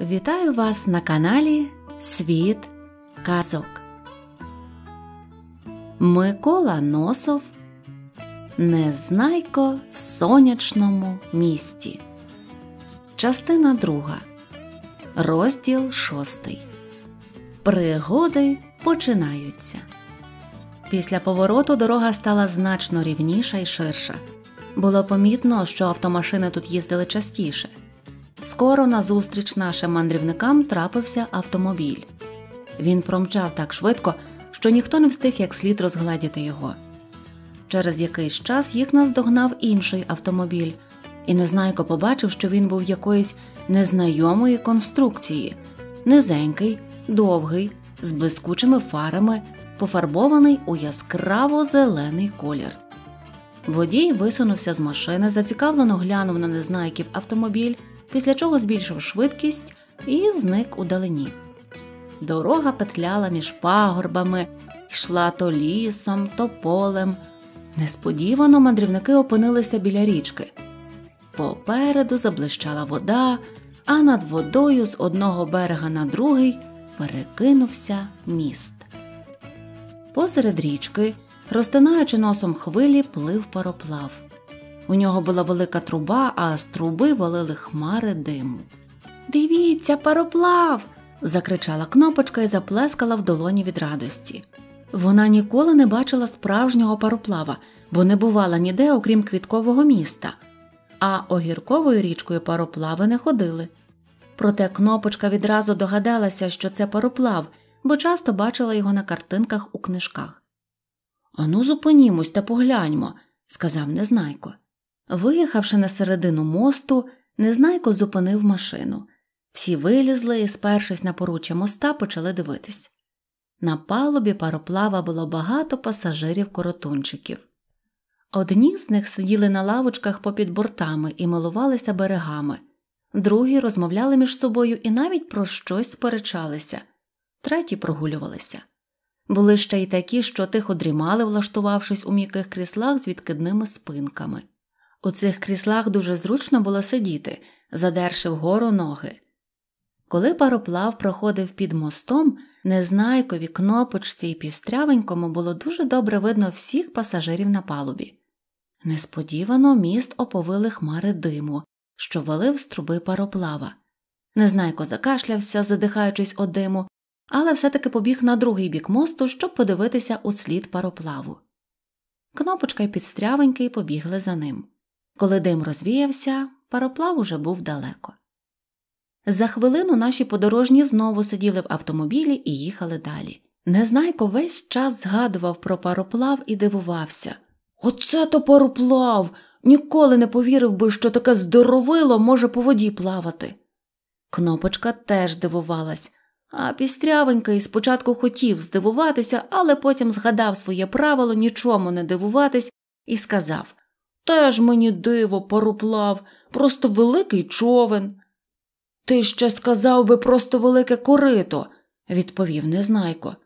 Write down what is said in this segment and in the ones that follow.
Вітаю вас на каналі Світ Казок. Микола Носов Незнайко в сонячному місті. Частина друга. Розділ шостий. Пригоди починаються. Після повороту дорога стала значно рівніша і ширша. Було помітно, що автомашини тут їздили частіше. Скоро назустріч нашим мандрівникам трапився автомобіль. Він промчав так швидко, що ніхто не встиг як слід розгледіти його. Через якийсь час їх наздогнав інший автомобіль, і Незнайко побачив, що він був якоїсь незнайомої конструкції, низенький, довгий, з блискучими фарами, пофарбований у яскраво зелений колір. Водій висунувся з машини, зацікавлено глянув на незнайків автомобіль після чого збільшив швидкість і зник у далині. Дорога петляла між пагорбами, йшла то лісом, то полем. Несподівано мандрівники опинилися біля річки. Попереду заблищала вода, а над водою з одного берега на другий перекинувся міст. Посеред річки, розтинаючи носом хвилі, плив пароплав. У нього була велика труба, а з труби валили хмари диму. Дивіться, пароплав. закричала кнопочка і заплескала в долоні від радості. Вона ніколи не бачила справжнього пароплава, бо не бувала ніде, окрім квіткового міста, а огірковою річкою пароплави не ходили. Проте кнопочка відразу догадалася, що це пароплав, бо часто бачила його на картинках у книжках. Ану, зупинімось та погляньмо, сказав незнайко. Виїхавши на середину мосту, незнайко зупинив машину. Всі вилізли і, спершись на поруччя моста, почали дивитись. На палубі пароплава було багато пасажирів коротунчиків. Одні з них сиділи на лавочках попід бортами і милувалися берегами, другі розмовляли між собою і навіть про щось сперечалися, треті прогулювалися. Були ще й такі, що тихо дрімали, влаштувавшись у м'яких кріслах з відкидними спинками. У цих кріслах дуже зручно було сидіти, задерши вгору ноги. Коли пароплав проходив під мостом, незнайкові кнопочці і пістрявенькому було дуже добре видно всіх пасажирів на палубі. Несподівано міст оповили хмари диму, що валив з труби пароплава. Незнайко закашлявся, задихаючись од диму, але все таки побіг на другий бік мосту, щоб подивитися у слід пароплаву. Кнопочка і підстрявенький побігли за ним. Коли дим розвіявся, пароплав уже був далеко. За хвилину наші подорожні знову сиділи в автомобілі і їхали далі. Незнайко весь час згадував про пароплав і дивувався Оце то пароплав! Ніколи не повірив би, що таке здоровило може по воді плавати. Кнопочка теж дивувалась, а пістрявенький спочатку хотів здивуватися, але потім згадав своє правило нічому не дивуватись і сказав Теж мені диво поруплав, просто великий човен. Ти ще сказав би просто велике корито, відповів незнайко.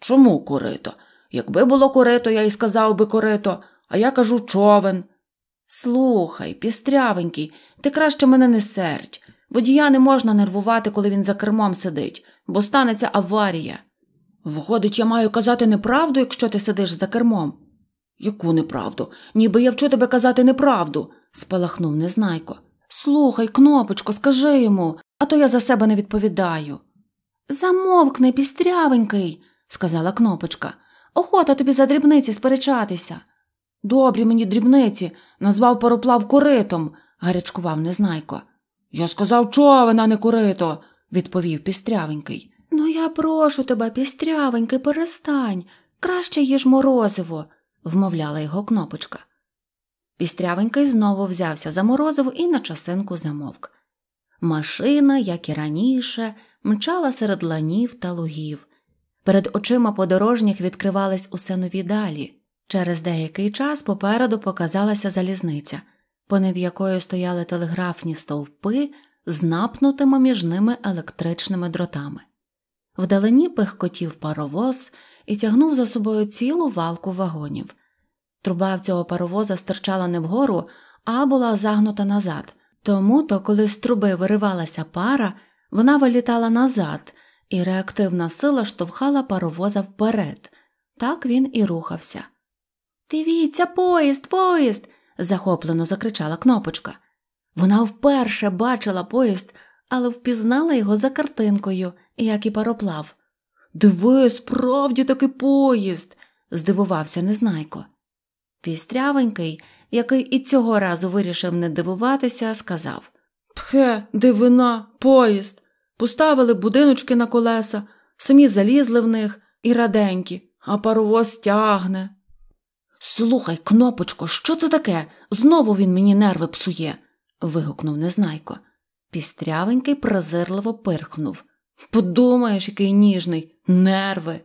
Чому корито? Якби було корито, я й сказав би корито, а я кажу човен. Слухай, пістрявенький, ти краще мене не сердь. Водія не можна нервувати, коли він за кермом сидить, бо станеться аварія. Входить, я маю казати неправду, якщо ти сидиш за кермом. Яку неправду? Ніби я вчу тебе казати неправду, спалахнув незнайко. Слухай, кнопочко, скажи йому, а то я за себе не відповідаю. Замовкни, пістрявенький, сказала кнопочка. Охота тобі за дрібниці сперечатися. Добрі мені дрібниці, назвав пароплав коритом, гарячкував незнайко. Я сказав човен, не корито, відповів пістрявенький. Ну, я прошу тебе, пістрявенький, перестань. Краще їж морозиво вмовляла його кнопочка. Пістрявенький знову взявся за морозиво і на часинку замовк. Машина, як і раніше, мчала серед ланів та лугів. Перед очима подорожніх відкривались усе нові далі. Через деякий час попереду показалася залізниця, понад якою стояли телеграфні стовпи з напнутими між ними електричними дротами. Вдалині пихкотів паровоз, і тягнув за собою цілу валку вагонів. Труба в цього паровоза стирчала не вгору, а була загнута назад. Тому то, коли з труби виривалася пара, вона вилітала назад, і реактивна сила штовхала паровоза вперед. Так він і рухався. Дивіться, поїзд, поїзд. захоплено закричала кнопочка. Вона вперше бачила поїзд, але впізнала його за картинкою, як і пароплав. Диви, справді таки поїзд, здивувався незнайко. Пістрявенький, який і цього разу вирішив не дивуватися, сказав Пхе, дивина, поїзд. Поставили будиночки на колеса, самі залізли в них і раденькі, а паровоз тягне. Слухай, кнопочко, що це таке? Знову він мені нерви псує. вигукнув незнайко. Пістрявенький презирливо пирхнув. Подумаєш, який ніжний, нерви.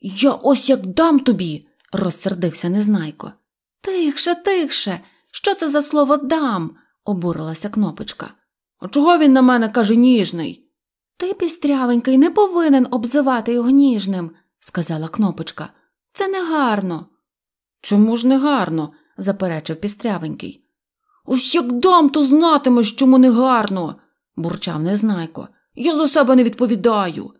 Я ось як дам тобі, розсердився незнайко. Тихше, тихше, що це за слово дам? обурилася кнопочка. «А Чого він на мене каже ніжний? Ти, пістрявенький, не повинен обзивати його ніжним, сказала кнопочка. Це негарно. Чому ж негарно? заперечив пістрявенький. Ось як дам, то знатимеш, чому негарно, бурчав незнайко. Я за себе не відповідаю.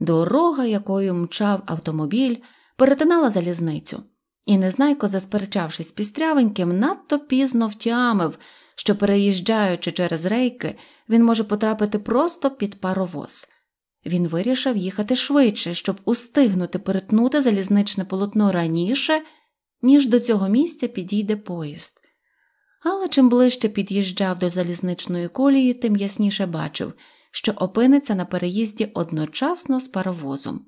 Дорога, якою мчав автомобіль, перетинала залізницю, і незнайко, засперечавшись пістрявеньким, надто пізно втямив, що, переїжджаючи через рейки, він може потрапити просто під паровоз. Він вирішив їхати швидше, щоб устигнути перетнути залізничне полотно раніше, ніж до цього місця підійде поїзд. Але чим ближче під'їжджав до залізничної колії, тим ясніше бачив що опиниться на переїзді одночасно з паровозом.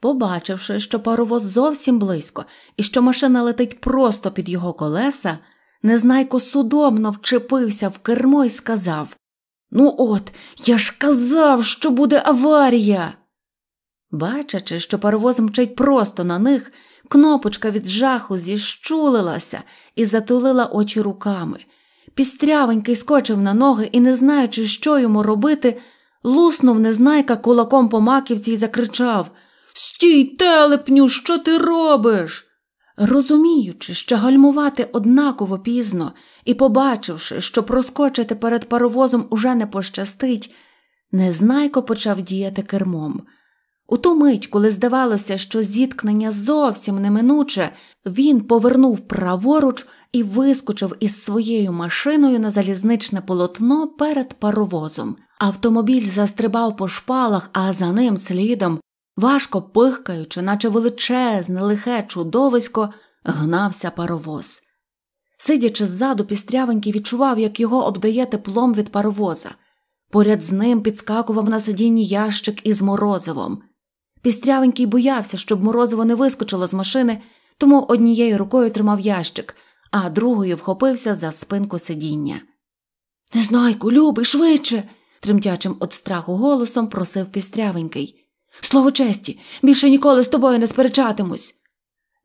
Побачивши, що паровоз зовсім близько і що машина летить просто під його колеса, незнайко судомно вчепився в кермо і сказав Ну, от, я ж казав, що буде аварія. Бачачи, що паровоз мчить просто на них, кнопочка від жаху зіщулилася і затулила очі руками. Пістрявенький скочив на ноги і, не знаючи, що йому робити, Луснув незнайка кулаком по маківці і закричав Стій, телепню, що ти робиш? Розуміючи, що гальмувати однаково пізно і побачивши, що проскочити перед паровозом уже не пощастить, незнайко почав діяти кермом. У ту мить, коли здавалося, що зіткнення зовсім неминуче, він повернув праворуч і вискочив із своєю машиною на залізничне полотно перед паровозом. Автомобіль застрибав по шпалах, а за ним слідом, важко пихкаючи, наче величезне, лихе чудовисько, гнався паровоз. Сидячи ззаду, пістрявенький відчував, як його обдає теплом від паровоза. Поряд з ним підскакував на сидінні ящик із морозивом. Пістрявенький боявся, щоб морозиво не вискочило з машини, тому однією рукою тримав ящик, а другою вхопився за спинку сидіння. Незнайку, любий, швидше тремтячим від страху голосом просив пістрявенький. Слово честі, більше ніколи з тобою не сперечатимусь.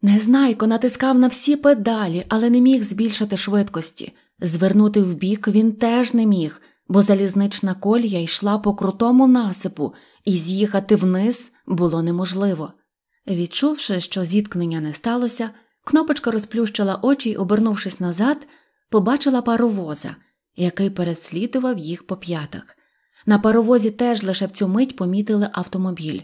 Незнайко натискав на всі педалі, але не міг збільшити швидкості. Звернути вбік він теж не міг, бо залізнична колія йшла по крутому насипу, і з'їхати вниз було неможливо. Відчувши, що зіткнення не сталося, кнопочка розплющила очі й, обернувшись назад, побачила паровоза, який переслідував їх по п'ятах. На паровозі теж лише в цю мить помітили автомобіль.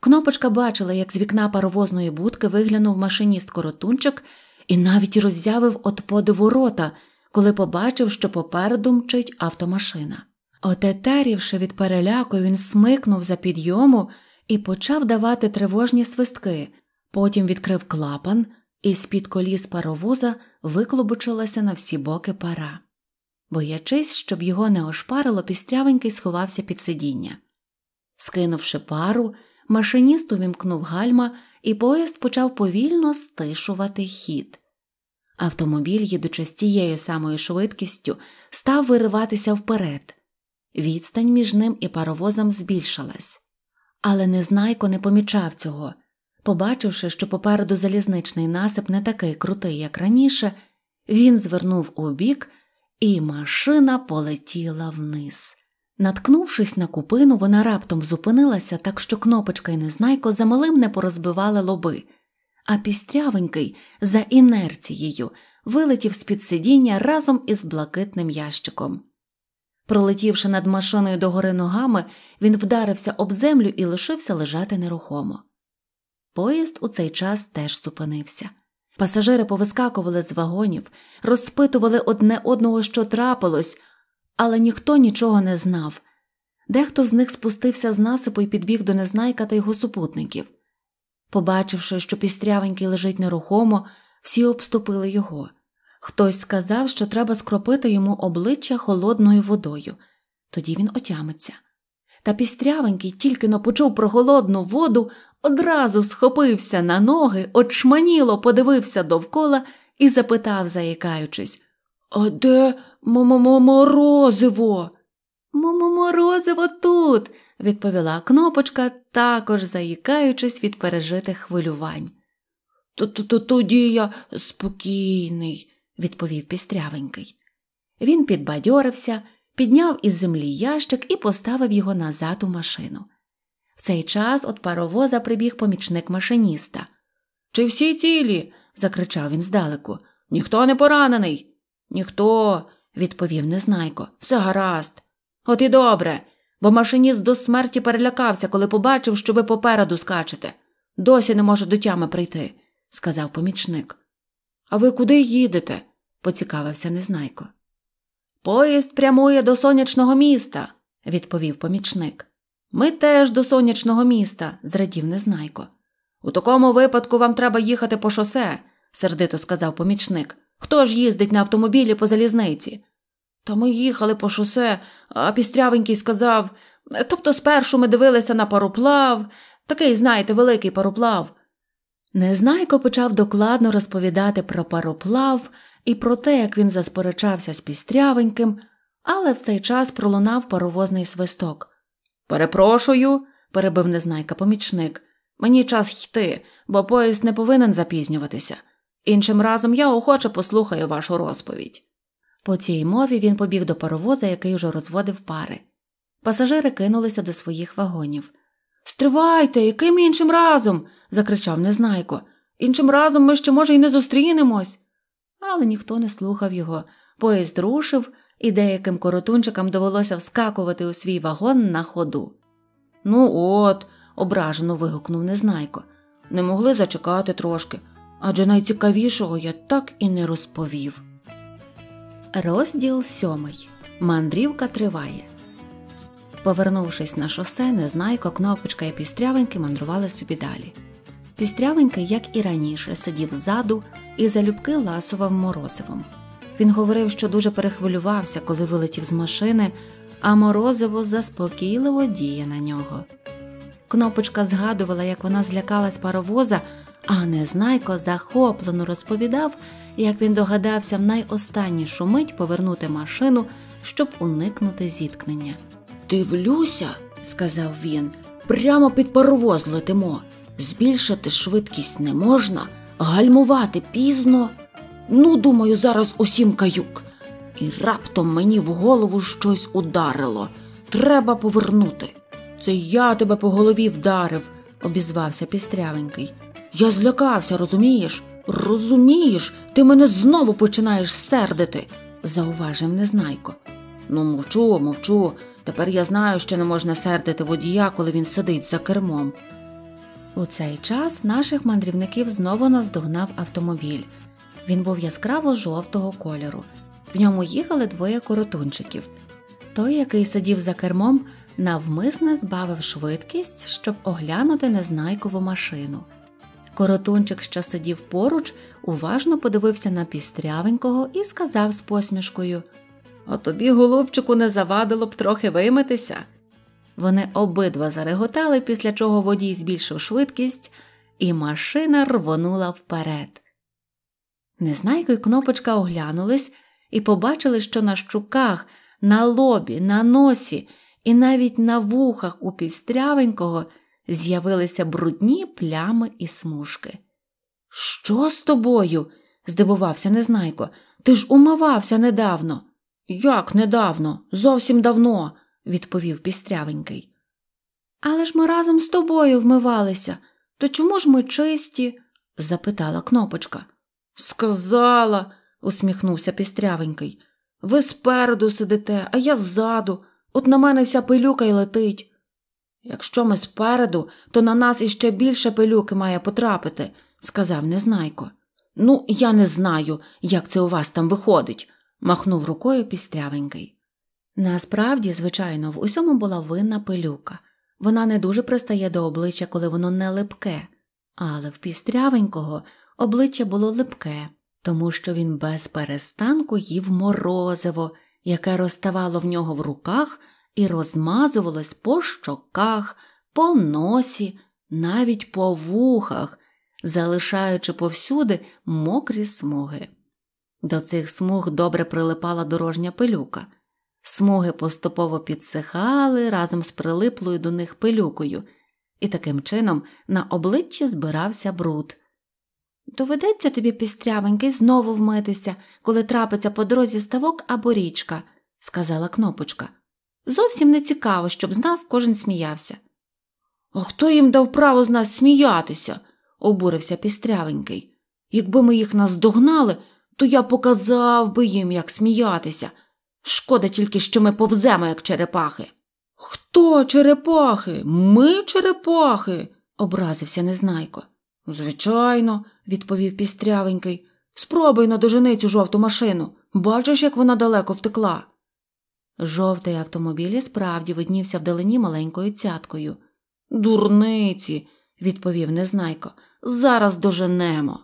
Кнопочка бачила, як з вікна паровозної будки виглянув машиніст коротунчик і навіть роззявив от подиву рота, коли побачив, що попереду мчить автомашина. Отетерівши від переляку, він смикнув за підйому і почав давати тривожні свистки, потім відкрив клапан, і з під коліс паровоза виклобучилася на всі боки пара. Боячись, щоб його не ошпарило, пістрявенький сховався під сидіння. Скинувши пару, машиніст увімкнув гальма, і поїзд почав повільно стишувати хід. Автомобіль, їдучи з тією самою швидкістю, став вириватися вперед. Відстань між ним і паровозом збільшилась. Але Незнайко не помічав цього. Побачивши, що попереду залізничний насип не такий крутий, як раніше, він звернув у бік і машина полетіла вниз. Наткнувшись на купину, вона раптом зупинилася, так що кнопочка і незнайко замалим не порозбивали лоби, а пістрявенький, за інерцією, вилетів з під сидіння разом із блакитним ящиком. Пролетівши над машиною догори ногами, він вдарився об землю і лишився лежати нерухомо. Поїзд у цей час теж зупинився. Пасажири повискакували з вагонів, розпитували одне одного, що трапилось, але ніхто нічого не знав. Дехто з них спустився з насипу і підбіг до незнайка та його супутників. Побачивши, що пістрявенький лежить нерухомо, всі обступили його. Хтось сказав, що треба скропити йому обличчя холодною водою, тоді він отямиться. Та пістрявенький тільки но почув про холодну воду, одразу схопився на ноги, очманіло подивився довкола і запитав, заїкаючись А де морозиво? Морозиво тут, відповіла кнопочка, також заїкаючись від пережитих хвилювань. Тоді я спокійний, відповів пістрявенький. Він підбадьорився, підняв із землі ящик і поставив його назад у машину цей час от паровоза прибіг помічник машиніста. Чи всі цілі? закричав він здалеку. Ніхто не поранений. Ніхто, відповів незнайко. Все гаразд. От і добре, бо машиніст до смерті перелякався, коли побачив, що ви попереду скачете. Досі не може до тями прийти, сказав помічник. А ви куди їдете? поцікавився незнайко. Поїзд прямує до сонячного міста, відповів помічник. Ми теж до сонячного міста, зрадів незнайко. У такому випадку вам треба їхати по шосе, сердито сказав помічник. Хто ж їздить на автомобілі по залізниці? Та ми їхали по шосе, а пістрявенький сказав. Тобто спершу ми дивилися на пароплав, такий, знаєте, великий пароплав. Незнайко почав докладно розповідати про пароплав і про те, як він засперечався з пістрявеньким, але в цей час пролунав паровозний свисток. Перепрошую, перебив незнайка помічник. Мені час йти, бо поїзд не повинен запізнюватися. Іншим разом я охоче послухаю вашу розповідь. По цій мові він побіг до паровоза, який уже розводив пари. Пасажири кинулися до своїх вагонів. Стривайте, яким іншим разом. закричав незнайко. Іншим разом ми ще, може, і не зустрінемось. Але ніхто не слухав його. Поїзд рушив, і деяким коротунчикам довелося вскакувати у свій вагон на ходу. Ну, от, ображено вигукнув незнайко, не могли зачекати трошки, адже найцікавішого я так і не розповів. Розділ сьомий. Мандрівка триває. Повернувшись на шосе, незнайко, кнопочка і пістрявеньки мандрували собі далі. Пістрявенький, як і раніше, сидів ззаду і залюбки ласував морозивом. Він говорив, що дуже перехвилювався, коли вилетів з машини, а морозиво заспокійливо діє на нього. Кнопочка згадувала, як вона злякалась паровоза, а незнайко захоплено розповідав, як він догадався в найостаннішу мить повернути машину, щоб уникнути зіткнення. Дивлюся, сказав він, прямо під паровоз летимо. Збільшити швидкість не можна, гальмувати пізно. Ну, думаю, зараз усім каюк. І раптом мені в голову щось ударило. Треба повернути. Це я тебе по голові вдарив, обізвався пістрявенький. Я злякався, розумієш? Розумієш, ти мене знову починаєш сердити, зауважив незнайко. Ну, мовчу, мовчу. Тепер я знаю, що не можна сердити водія, коли він сидить за кермом. У цей час наших мандрівників знову наздогнав автомобіль. Він був яскраво жовтого кольору. В ньому їхали двоє коротунчиків. Той, який сидів за кермом, навмисне збавив швидкість, щоб оглянути незнайкову машину. Коротунчик, що сидів поруч, уважно подивився на пістрявенького і сказав з посмішкою «О тобі, голубчику, не завадило б трохи вимитися. Вони обидва зареготали, після чого водій збільшив швидкість, і машина рвонула вперед. Незнайко й кнопочка оглянулись і побачили, що на щуках, на лобі, на носі і навіть на вухах у пістрявенького з'явилися брудні плями і смужки. Що з тобою? здивувався незнайко. Ти ж умивався недавно. Як недавно? Зовсім давно, відповів пістрявенький. Але ж ми разом з тобою вмивалися. То чому ж ми чисті? запитала кнопочка. Сказала, усміхнувся пістрявенький. Ви спереду сидите, а я ззаду. От на мене вся пилюка й летить. Якщо ми спереду, то на нас іще більше пилюки має потрапити, сказав незнайко. Ну, я не знаю, як це у вас там виходить, махнув рукою пістрявенький. Насправді, звичайно, в усьому була винна пилюка. Вона не дуже пристає до обличчя, коли воно не липке, але в пістрявенького Обличчя було липке, тому що він без перестанку їв морозиво, яке розставало в нього в руках і розмазувалось по щоках, по носі, навіть по вухах, залишаючи повсюди мокрі смуги. До цих смуг добре прилипала дорожня пилюка. Смуги поступово підсихали разом з прилиплою до них пилюкою, і таким чином на обличчі збирався бруд. Доведеться тобі пістрявенький знову вмитися, коли трапиться по дорозі ставок або річка, сказала кнопочка. Зовсім не цікаво, щоб з нас кожен сміявся. А хто їм дав право з нас сміятися? обурився пістрявенький. Якби ми їх наздогнали, то я показав би їм, як сміятися. Шкода тільки, що ми повземо, як черепахи. Хто черепахи? Ми черепахи, образився незнайко. Звичайно відповів пістрявенький. Спробуй надожени цю жовту машину. Бачиш, як вона далеко втекла. Жовтий автомобіль і справді виднівся вдалині маленькою цяткою. Дурниці, відповів незнайко, зараз доженемо.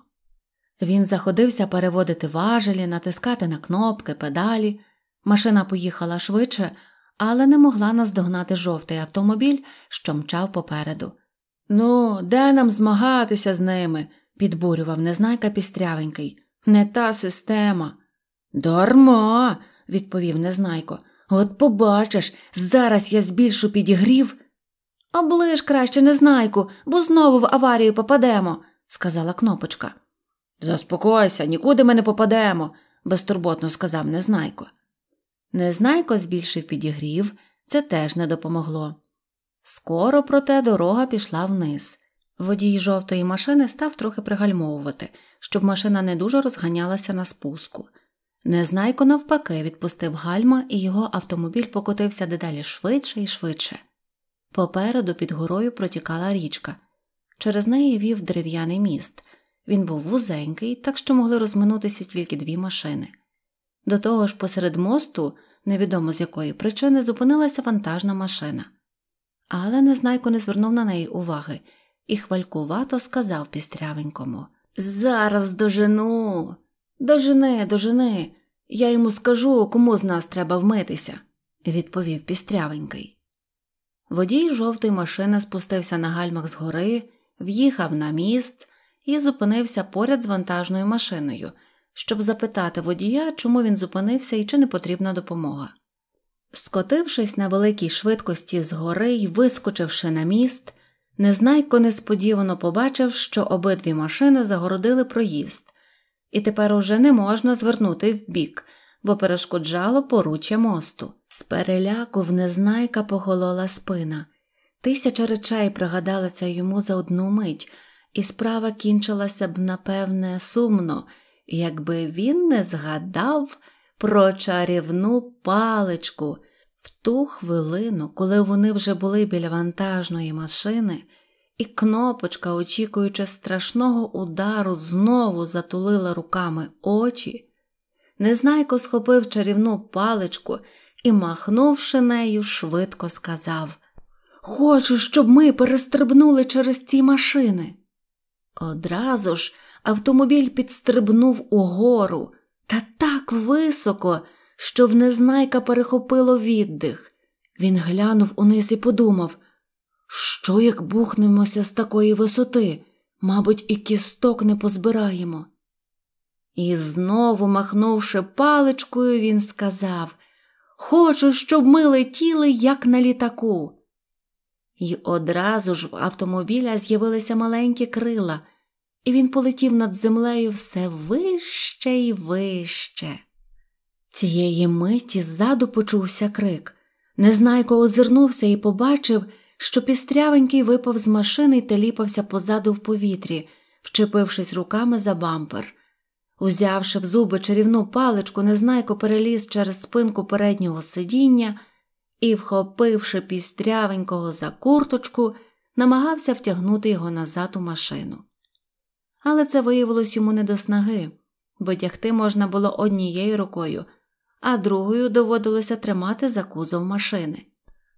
Він заходився переводити важелі, натискати на кнопки, педалі. Машина поїхала швидше, але не могла наздогнати жовтий автомобіль, що мчав попереду. Ну, де нам змагатися з ними? підбурював незнайка пістрявенький. Не та система. Дарма, відповів незнайко. От побачиш, зараз я збільшу підігрів. Оближ краще незнайку, бо знову в аварію попадемо, сказала кнопочка. Заспокойся, нікуди ми не попадемо, безтурботно сказав незнайко. Незнайко збільшив підігрів, це теж не допомогло. Скоро, проте, дорога пішла вниз. Водій жовтої машини став трохи пригальмовувати, щоб машина не дуже розганялася на спуску. Незнайко, навпаки, відпустив гальма, і його автомобіль покотився дедалі швидше і швидше. Попереду під горою протікала річка, через неї вів дерев'яний міст. Він був вузенький, так що могли розминутися тільки дві машини. До того ж, посеред мосту, невідомо з якої причини, зупинилася вантажна машина. Але Незнайко не звернув на неї уваги і хвалькувато сказав пістрявенькому Зараз дожену. Дожени, дожени. Я йому скажу, кому з нас треба вмитися, відповів пістрявенький. Водій жовтої машини спустився на гальмах з гори, в'їхав на міст і зупинився поряд з вантажною машиною, щоб запитати водія, чому він зупинився і чи не потрібна допомога. Скотившись на великій швидкості з гори й вискочивши на міст, Незнайко несподівано побачив, що обидві машини загородили проїзд, і тепер уже не можна звернути вбік, бо перешкоджало поруччя мосту. З переляку в незнайка поголола спина. Тисяча речей пригадалася йому за одну мить, і справа кінчилася б, напевне, сумно, якби він не згадав про чарівну паличку. В ту хвилину, коли вони вже були біля вантажної машини, і кнопочка, очікуючи страшного удару, знову затулила руками очі, незнайко схопив чарівну паличку і, махнувши нею, швидко сказав Хочу, щоб ми перестрибнули через ці машини. Одразу ж автомобіль підстрибнув угору та так високо що в незнайка перехопило віддих. Він глянув униз і подумав, що як бухнемося з такої висоти, мабуть, і кісток не позбираємо. І знову, махнувши паличкою, він сказав Хочу, щоб ми летіли, як на літаку. І одразу ж в автомобіля з'явилися маленькі крила, і він полетів над землею все вище і вище. Цієї миті ззаду почувся крик. Незнайко озирнувся і побачив, що пістрявенький випав з машини і теліпався позаду в повітрі, вчепившись руками за бампер. Узявши в зуби чарівну паличку, незнайко переліз через спинку переднього сидіння і, вхопивши пістрявенького за курточку, намагався втягнути його назад у машину. Але це виявилось йому не до снаги, бо тягти можна було однією рукою, а другою доводилося тримати за кузов машини.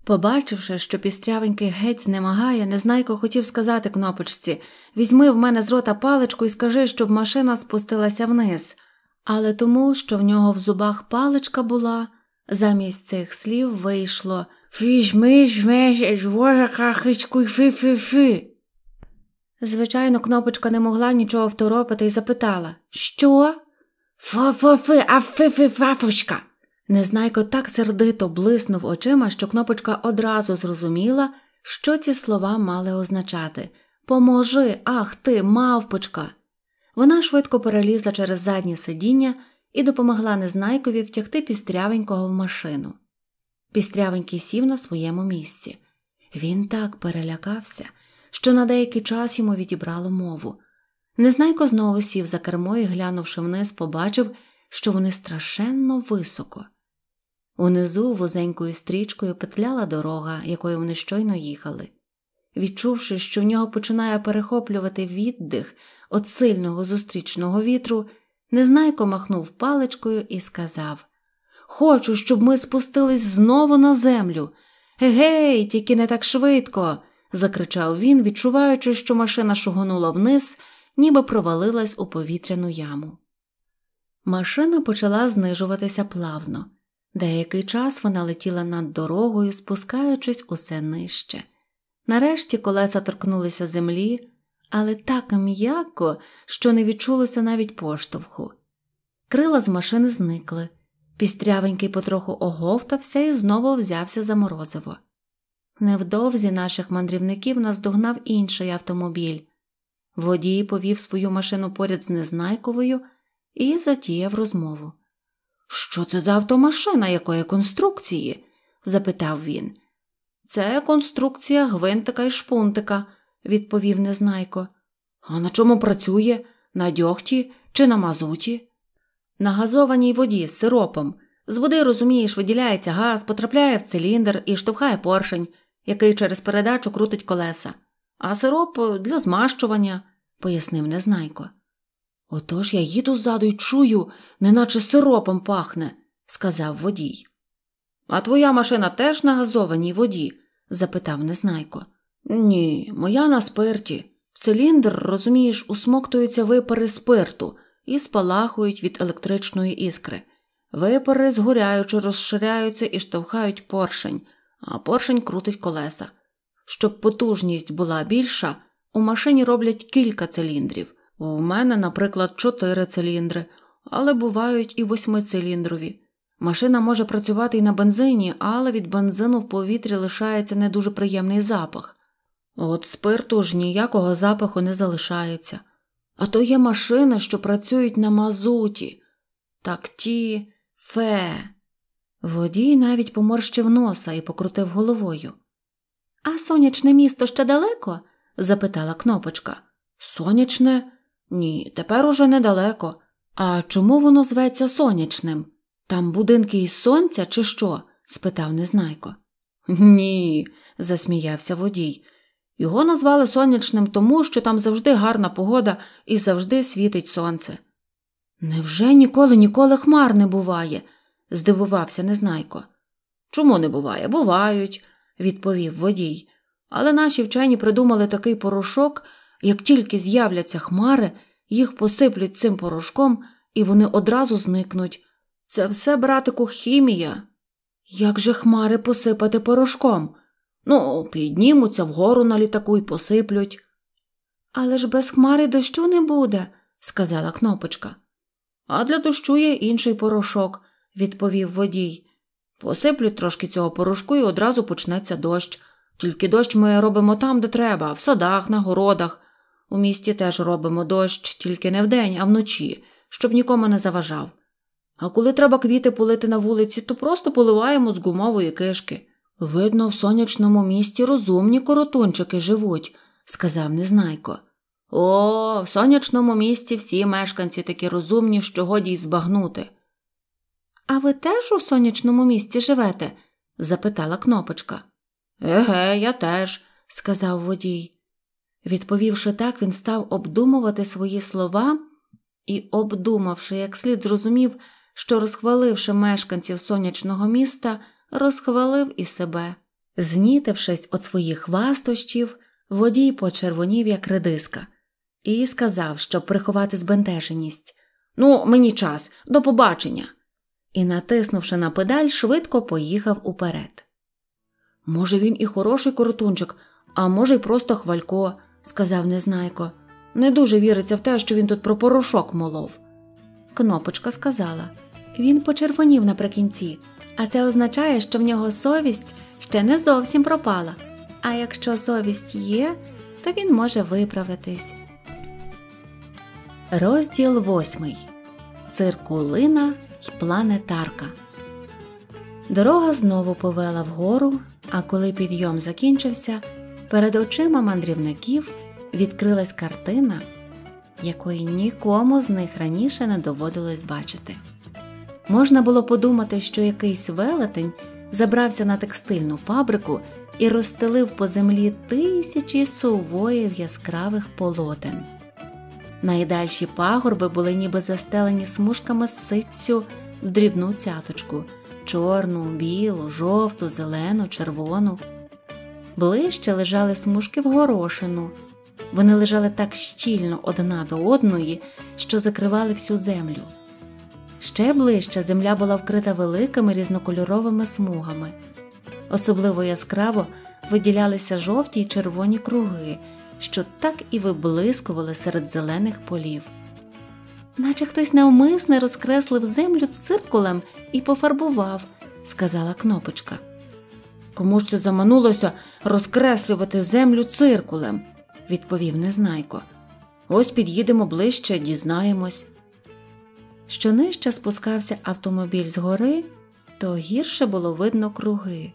Побачивши, що пістрявенький геть знемагає, незнайко хотів сказати кнопочці візьми в мене з рота паличку і скажи, щоб машина спустилася вниз. Але тому, що в нього в зубах паличка була, замість цих слів вийшло фі-фі-фі. Звичайно, кнопочка не могла нічого второпити і запитала Що? Фу-фу-фи, а фи-фи-фафушка. Незнайко так сердито блиснув очима, що кнопочка одразу зрозуміла, що ці слова мали означати Поможи, ах ти, мавпочка. Вона швидко перелізла через заднє сидіння і допомогла незнайкові втягти пістрявенького в машину. Пістрявенький сів на своєму місці. Він так перелякався, що на деякий час йому відібрало мову. Незнайко знову сів за кермо і, глянувши вниз, побачив, що вони страшенно високо. Унизу вузенькою стрічкою петляла дорога, якою вони щойно їхали. Відчувши, що в нього починає перехоплювати віддих від сильного зустрічного вітру, незнайко махнув паличкою і сказав Хочу, щоб ми спустились знову на землю. Гей, тільки не так швидко. закричав він, відчуваючи, що машина шугонула вниз ніби провалилась у повітряну яму. Машина почала знижуватися плавно, деякий час вона летіла над дорогою, спускаючись усе нижче. Нарешті колеса торкнулися землі, але так м'яко, що не відчулося навіть поштовху. Крила з машини зникли. Пістрявенький потроху оговтався і знову взявся за морозиво. Невдовзі наших мандрівників наздогнав інший автомобіль, Водій повів свою машину поряд з Незнайковою і затіяв розмову. Що це за автомашина якої конструкції? запитав він. Це конструкція гвинтика і шпунтика, відповів Незнайко. А на чому працює? На дьогті чи на мазуті? На газованій воді з сиропом. З води, розумієш, виділяється газ, потрапляє в циліндр і штовхає поршень, який через передачу крутить колеса а сироп е, для змащування, пояснив незнайко. Отож я їду ззаду й чую, неначе сиропом пахне, сказав водій. А твоя машина теж на газованій воді? запитав незнайко. Ні, моя на спирті. В циліндр, розумієш, усмоктуються випари спирту і спалахують від електричної іскри. Випари згоряючи розширяються і штовхають поршень, а поршень крутить колеса. Щоб потужність була більша, у машині роблять кілька циліндрів. У мене, наприклад, чотири циліндри, але бувають і восьмициліндрові. Машина може працювати і на бензині, але від бензину в повітрі лишається не дуже приємний запах. От спирту ж ніякого запаху не залишається. А то є машини, що працюють на мазуті, такті, фе. Водій навіть поморщив носа і покрутив головою. А сонячне місто ще далеко? запитала кнопочка. Сонячне? Ні, тепер уже недалеко. А чому воно зветься сонячним? Там будинки із сонця, чи що? спитав незнайко. Ні, засміявся водій. Його назвали сонячним тому, що там завжди гарна погода і завжди світить сонце. Невже ніколи ніколи хмар не буває? здивувався незнайко. Чому не буває? Бувають відповів водій. Але наші вчені придумали такий порошок, як тільки з'являться хмари, їх посиплють цим порошком і вони одразу зникнуть. Це все, братику, хімія. Як же хмари посипати порошком? Ну, піднімуться вгору на літаку і посиплють. Але ж без хмари дощу не буде, сказала кнопочка. А для дощу є інший порошок, відповів водій. Посиплю трошки цього порошку і одразу почнеться дощ. Тільки дощ ми робимо там, де треба, в садах, на городах. У місті теж робимо дощ тільки не вдень, а вночі, щоб нікому не заважав. А коли треба квіти полити на вулиці, то просто поливаємо з гумової кишки. Видно, в сонячному місті розумні коротунчики живуть, сказав Незнайко. О, в сонячному місті всі мешканці такі розумні, що годі й збагнути. А ви теж у сонячному місті живете? запитала кнопочка. Еге, я теж, сказав водій. Відповівши так, він став обдумувати свої слова і, обдумавши, як слід зрозумів, що, розхваливши мешканців сонячного міста, розхвалив і себе. Знітившись від своїх вастощів, водій почервонів, як редиска, і сказав, щоб приховати збентеженість Ну, мені час, до побачення і, натиснувши на педаль, швидко поїхав уперед. Може, він і хороший коротунчик, а може, й просто хвалько, сказав незнайко. Не дуже віриться в те, що він тут про порошок молов. Кнопочка сказала він почервонів наприкінці, а це означає, що в нього совість ще не зовсім пропала. А якщо совість є, то він може виправитись. Розділ восьмий Циркулина і планетарка. Дорога знову повела вгору, а коли підйом закінчився, перед очима мандрівників відкрилась картина, якої нікому з них раніше не доводилось бачити. Можна було подумати, що якийсь велетень забрався на текстильну фабрику і розстелив по землі тисячі сувоїв яскравих полотен. Найдальші пагорби були ніби застелені смужками з ситцю в дрібну цяточку чорну, білу, жовту, зелену, червону. Ближче лежали смужки в горошину. Вони лежали так щільно одна до одної, що закривали всю землю. Ще ближче земля була вкрита великими різнокольоровими смугами. Особливо яскраво виділялися жовті й червоні круги, що так і виблискували серед зелених полів, наче хтось навмисне розкреслив землю циркулем і пофарбував, сказала кнопочка. Кому ж це заманулося розкреслювати землю циркулем, відповів незнайко. Ось під'їдемо ближче, дізнаємось. Що нижче спускався автомобіль згори, то гірше було видно круги,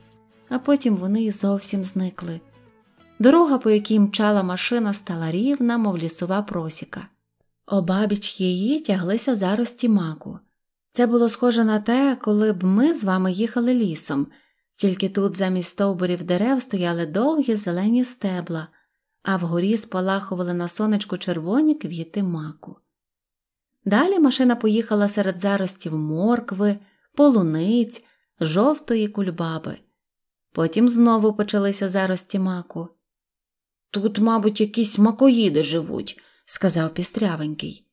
а потім вони й зовсім зникли. Дорога, по якій мчала машина, стала рівна, мов лісова просіка. Обабіч її тяглися зарості маку. Це було схоже на те, коли б ми з вами їхали лісом, тільки тут замість стовбурів дерев стояли довгі зелені стебла, а вгорі спалахували на сонечку червоні квіти маку. Далі машина поїхала серед заростів моркви, полуниць, жовтої кульбаби. Потім знову почалися зарості маку. Тут, мабуть, якісь макоїди живуть, сказав пістрявенький.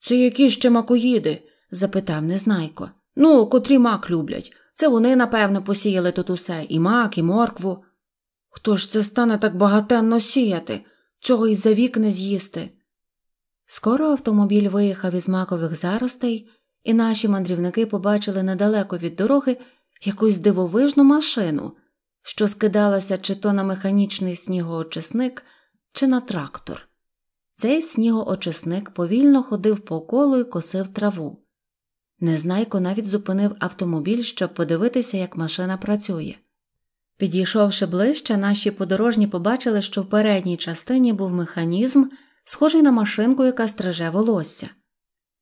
Це які ще макоїди? запитав незнайко. Ну, котрі мак люблять. Це вони, напевно, посіяли тут усе і мак, і моркву. Хто ж це стане так багатенно сіяти, цього й за вік не з'їсти. Скоро автомобіль виїхав із макових заростей, і наші мандрівники побачили недалеко від дороги якусь дивовижну машину що скидалася чи то на механічний снігоочисник, чи на трактор. Цей снігоочисник повільно ходив по колу і косив траву. Незнайко навіть зупинив автомобіль, щоб подивитися, як машина працює. Підійшовши ближче, наші подорожні побачили, що в передній частині був механізм, схожий на машинку, яка стриже волосся.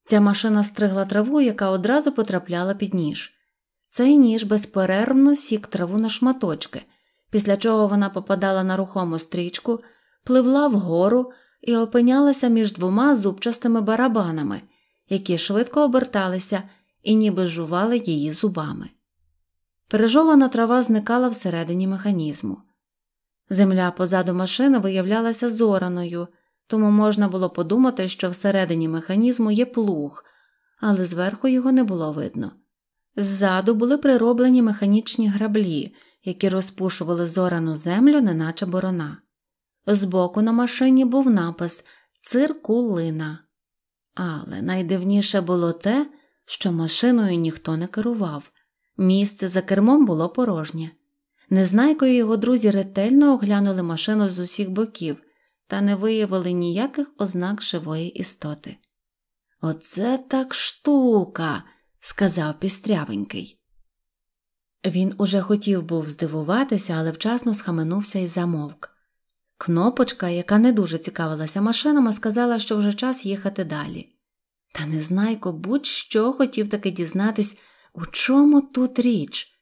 Ця машина стригла траву, яка одразу потрапляла під ніж. Цей ніж безперервно сік траву на шматочки, після чого вона попадала на рухому стрічку, пливла вгору і опинялася між двома зубчастими барабанами, які швидко оберталися і ніби жували її зубами. Пережована трава зникала всередині механізму. Земля позаду машини виявлялася зораною, тому можна було подумати, що всередині механізму є плуг, але зверху його не було видно. Ззаду були прироблені механічні граблі, які розпушували зорану землю, неначе борона. Збоку на машині був напис Циркулина. Але найдивніше було те, що машиною ніхто не керував. Місце за кермом було порожнє. Незнайкою його друзі ретельно оглянули машину з усіх боків та не виявили ніяких ознак живої істоти. Оце так штука сказав пістрявенький. Він уже хотів був здивуватися, але вчасно схаменувся і замовк. Кнопочка, яка не дуже цікавилася машинами, сказала, що вже час їхати далі. Та незнайко будь-що хотів таки дізнатись, у чому тут річ.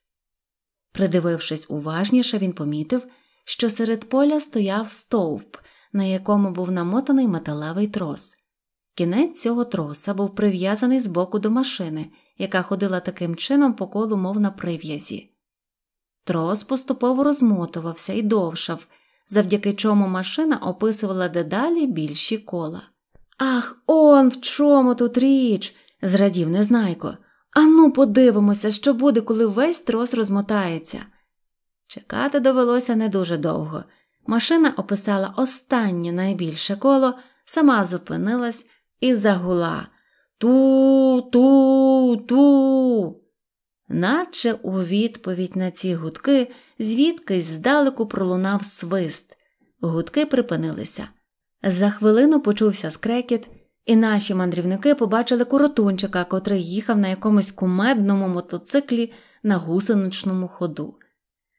Придивившись уважніше, він помітив, що серед поля стояв стовп, на якому був намотаний металевий трос. Кінець цього троса був прив'язаний з боку до машини яка ходила таким чином по колу, мов на прив'язі. Трос поступово розмотувався і довшав, завдяки чому машина описувала дедалі більші кола. Ах, он в чому тут річ, зрадів незнайко. Ану, подивимося, що буде, коли весь трос розмотається. Чекати довелося не дуже довго. Машина описала останнє найбільше коло, сама зупинилась і загула. Ту-ту-ту. Наче у відповідь на ці гудки звідкись здалеку пролунав свист. Гудки припинилися. За хвилину почувся скрекіт, і наші мандрівники побачили коротунчика, котрий їхав на якомусь кумедному мотоциклі на гусеничному ходу.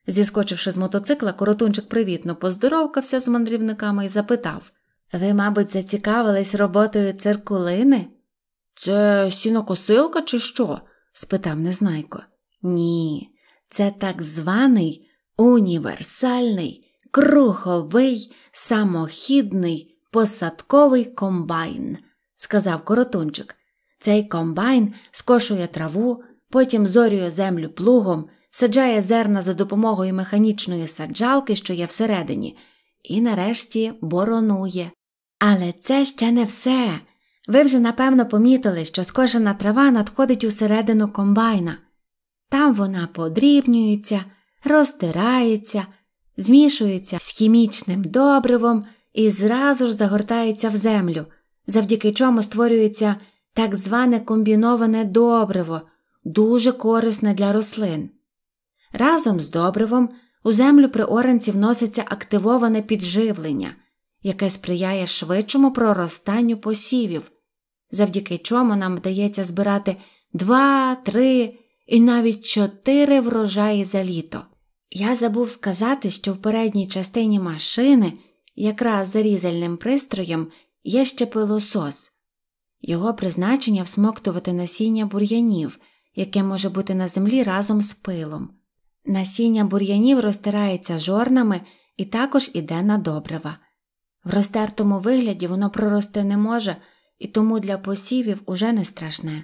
Зіскочивши з мотоцикла, коротунчик привітно поздоровкався з мандрівниками і запитав Ви, мабуть, зацікавились роботою циркулини? Це сінокосилка чи що? спитав незнайко. Ні, це так званий універсальний, круговий, самохідний посадковий комбайн, сказав коротунчик. Цей комбайн скошує траву, потім зорює землю плугом, саджає зерна за допомогою механічної саджалки, що є всередині, і нарешті боронує. Але це ще не все. Ви вже напевно помітили, що скошена трава надходить усередину комбайна. Там вона подрібнюється, розтирається, змішується з хімічним добривом і зразу ж загортається в землю, завдяки чому створюється так зване комбіноване добриво, дуже корисне для рослин. Разом з добривом у землю при оранці вноситься активоване підживлення яке сприяє швидшому проростанню посівів, завдяки чому нам вдається збирати два, три і навіть чотири врожаї за літо. Я забув сказати, що в передній частині машини, якраз за різальним пристроєм, є ще пилосос, його призначення всмоктувати насіння бур'янів, яке може бути на землі разом з пилом. Насіння бур'янів розтирається жорнами і також іде на добрива. В розтертому вигляді воно прорости не може і тому для посівів уже не страшне.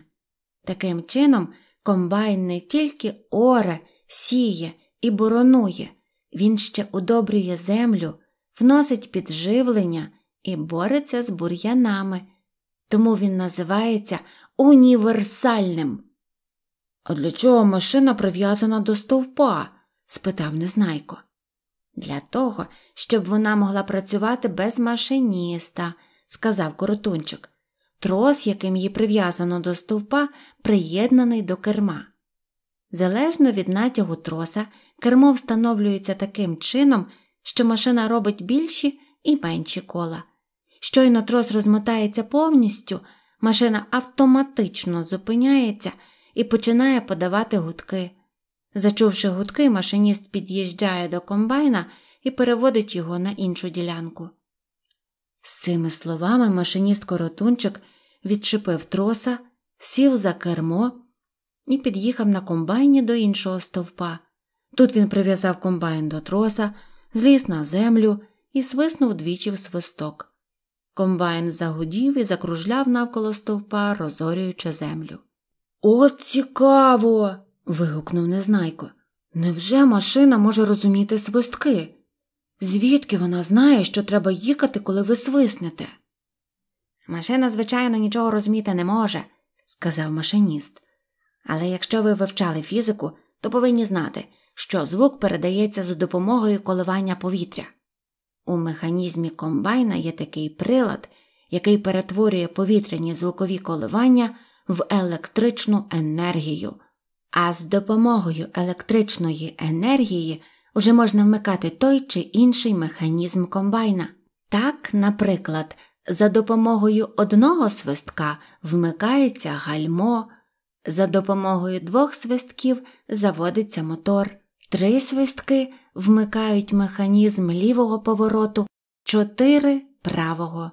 Таким чином, комбайн не тільки оре, сіє і боронує, він ще удобрює землю, вносить підживлення і бореться з бур'янами, тому він називається універсальним. А для чого машина прив'язана до стовпа? спитав Незнайко для того, щоб вона могла працювати без машиніста, сказав коротунчик. Трос, яким її прив'язано до стовпа, приєднаний до керма. Залежно від натягу троса, кермо встановлюється таким чином, що машина робить більші і менші кола. Щойно трос розмотається повністю, машина автоматично зупиняється і починає подавати гудки. Зачувши гудки, машиніст під'їжджає до комбайна і переводить його на іншу ділянку. З цими словами машиніст коротунчик відчепив троса, сів за кермо і під'їхав на комбайні до іншого стовпа. Тут він прив'язав комбайн до троса, зліз на землю і свиснув двічі в свисток. Комбайн загудів і закружляв навколо стовпа, розорюючи землю. О, цікаво! вигукнув незнайко. Невже машина може розуміти свистки? Звідки вона знає, що треба їхати, коли ви свиснете? Машина, звичайно, нічого розуміти не може, сказав машиніст. Але якщо ви вивчали фізику, то повинні знати, що звук передається за допомогою коливання повітря. У механізмі комбайна є такий прилад, який перетворює повітряні звукові коливання в електричну енергію а з допомогою електричної енергії уже можна вмикати той чи інший механізм комбайна. Так, наприклад, за допомогою одного свистка вмикається гальмо, за допомогою двох свистків заводиться мотор, три свистки вмикають механізм лівого повороту, чотири правого.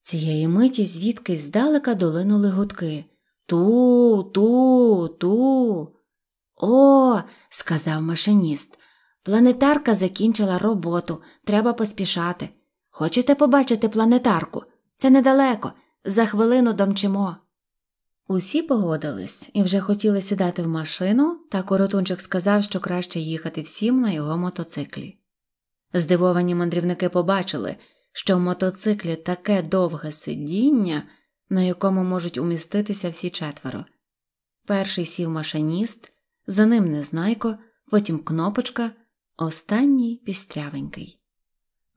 Цієї миті звідки здалека долинули гудки. Ту, ту, ту. О, сказав машиніст. Планетарка закінчила роботу, треба поспішати. Хочете побачити планетарку? Це недалеко. За хвилину домчимо. Усі погодились і вже хотіли сідати в машину, та коротунчик сказав, що краще їхати всім на його мотоциклі. Здивовані мандрівники побачили, що в мотоциклі таке довге сидіння на якому можуть уміститися всі четверо. Перший сів машиніст, за ним незнайко, потім кнопочка, останній пістрявенький.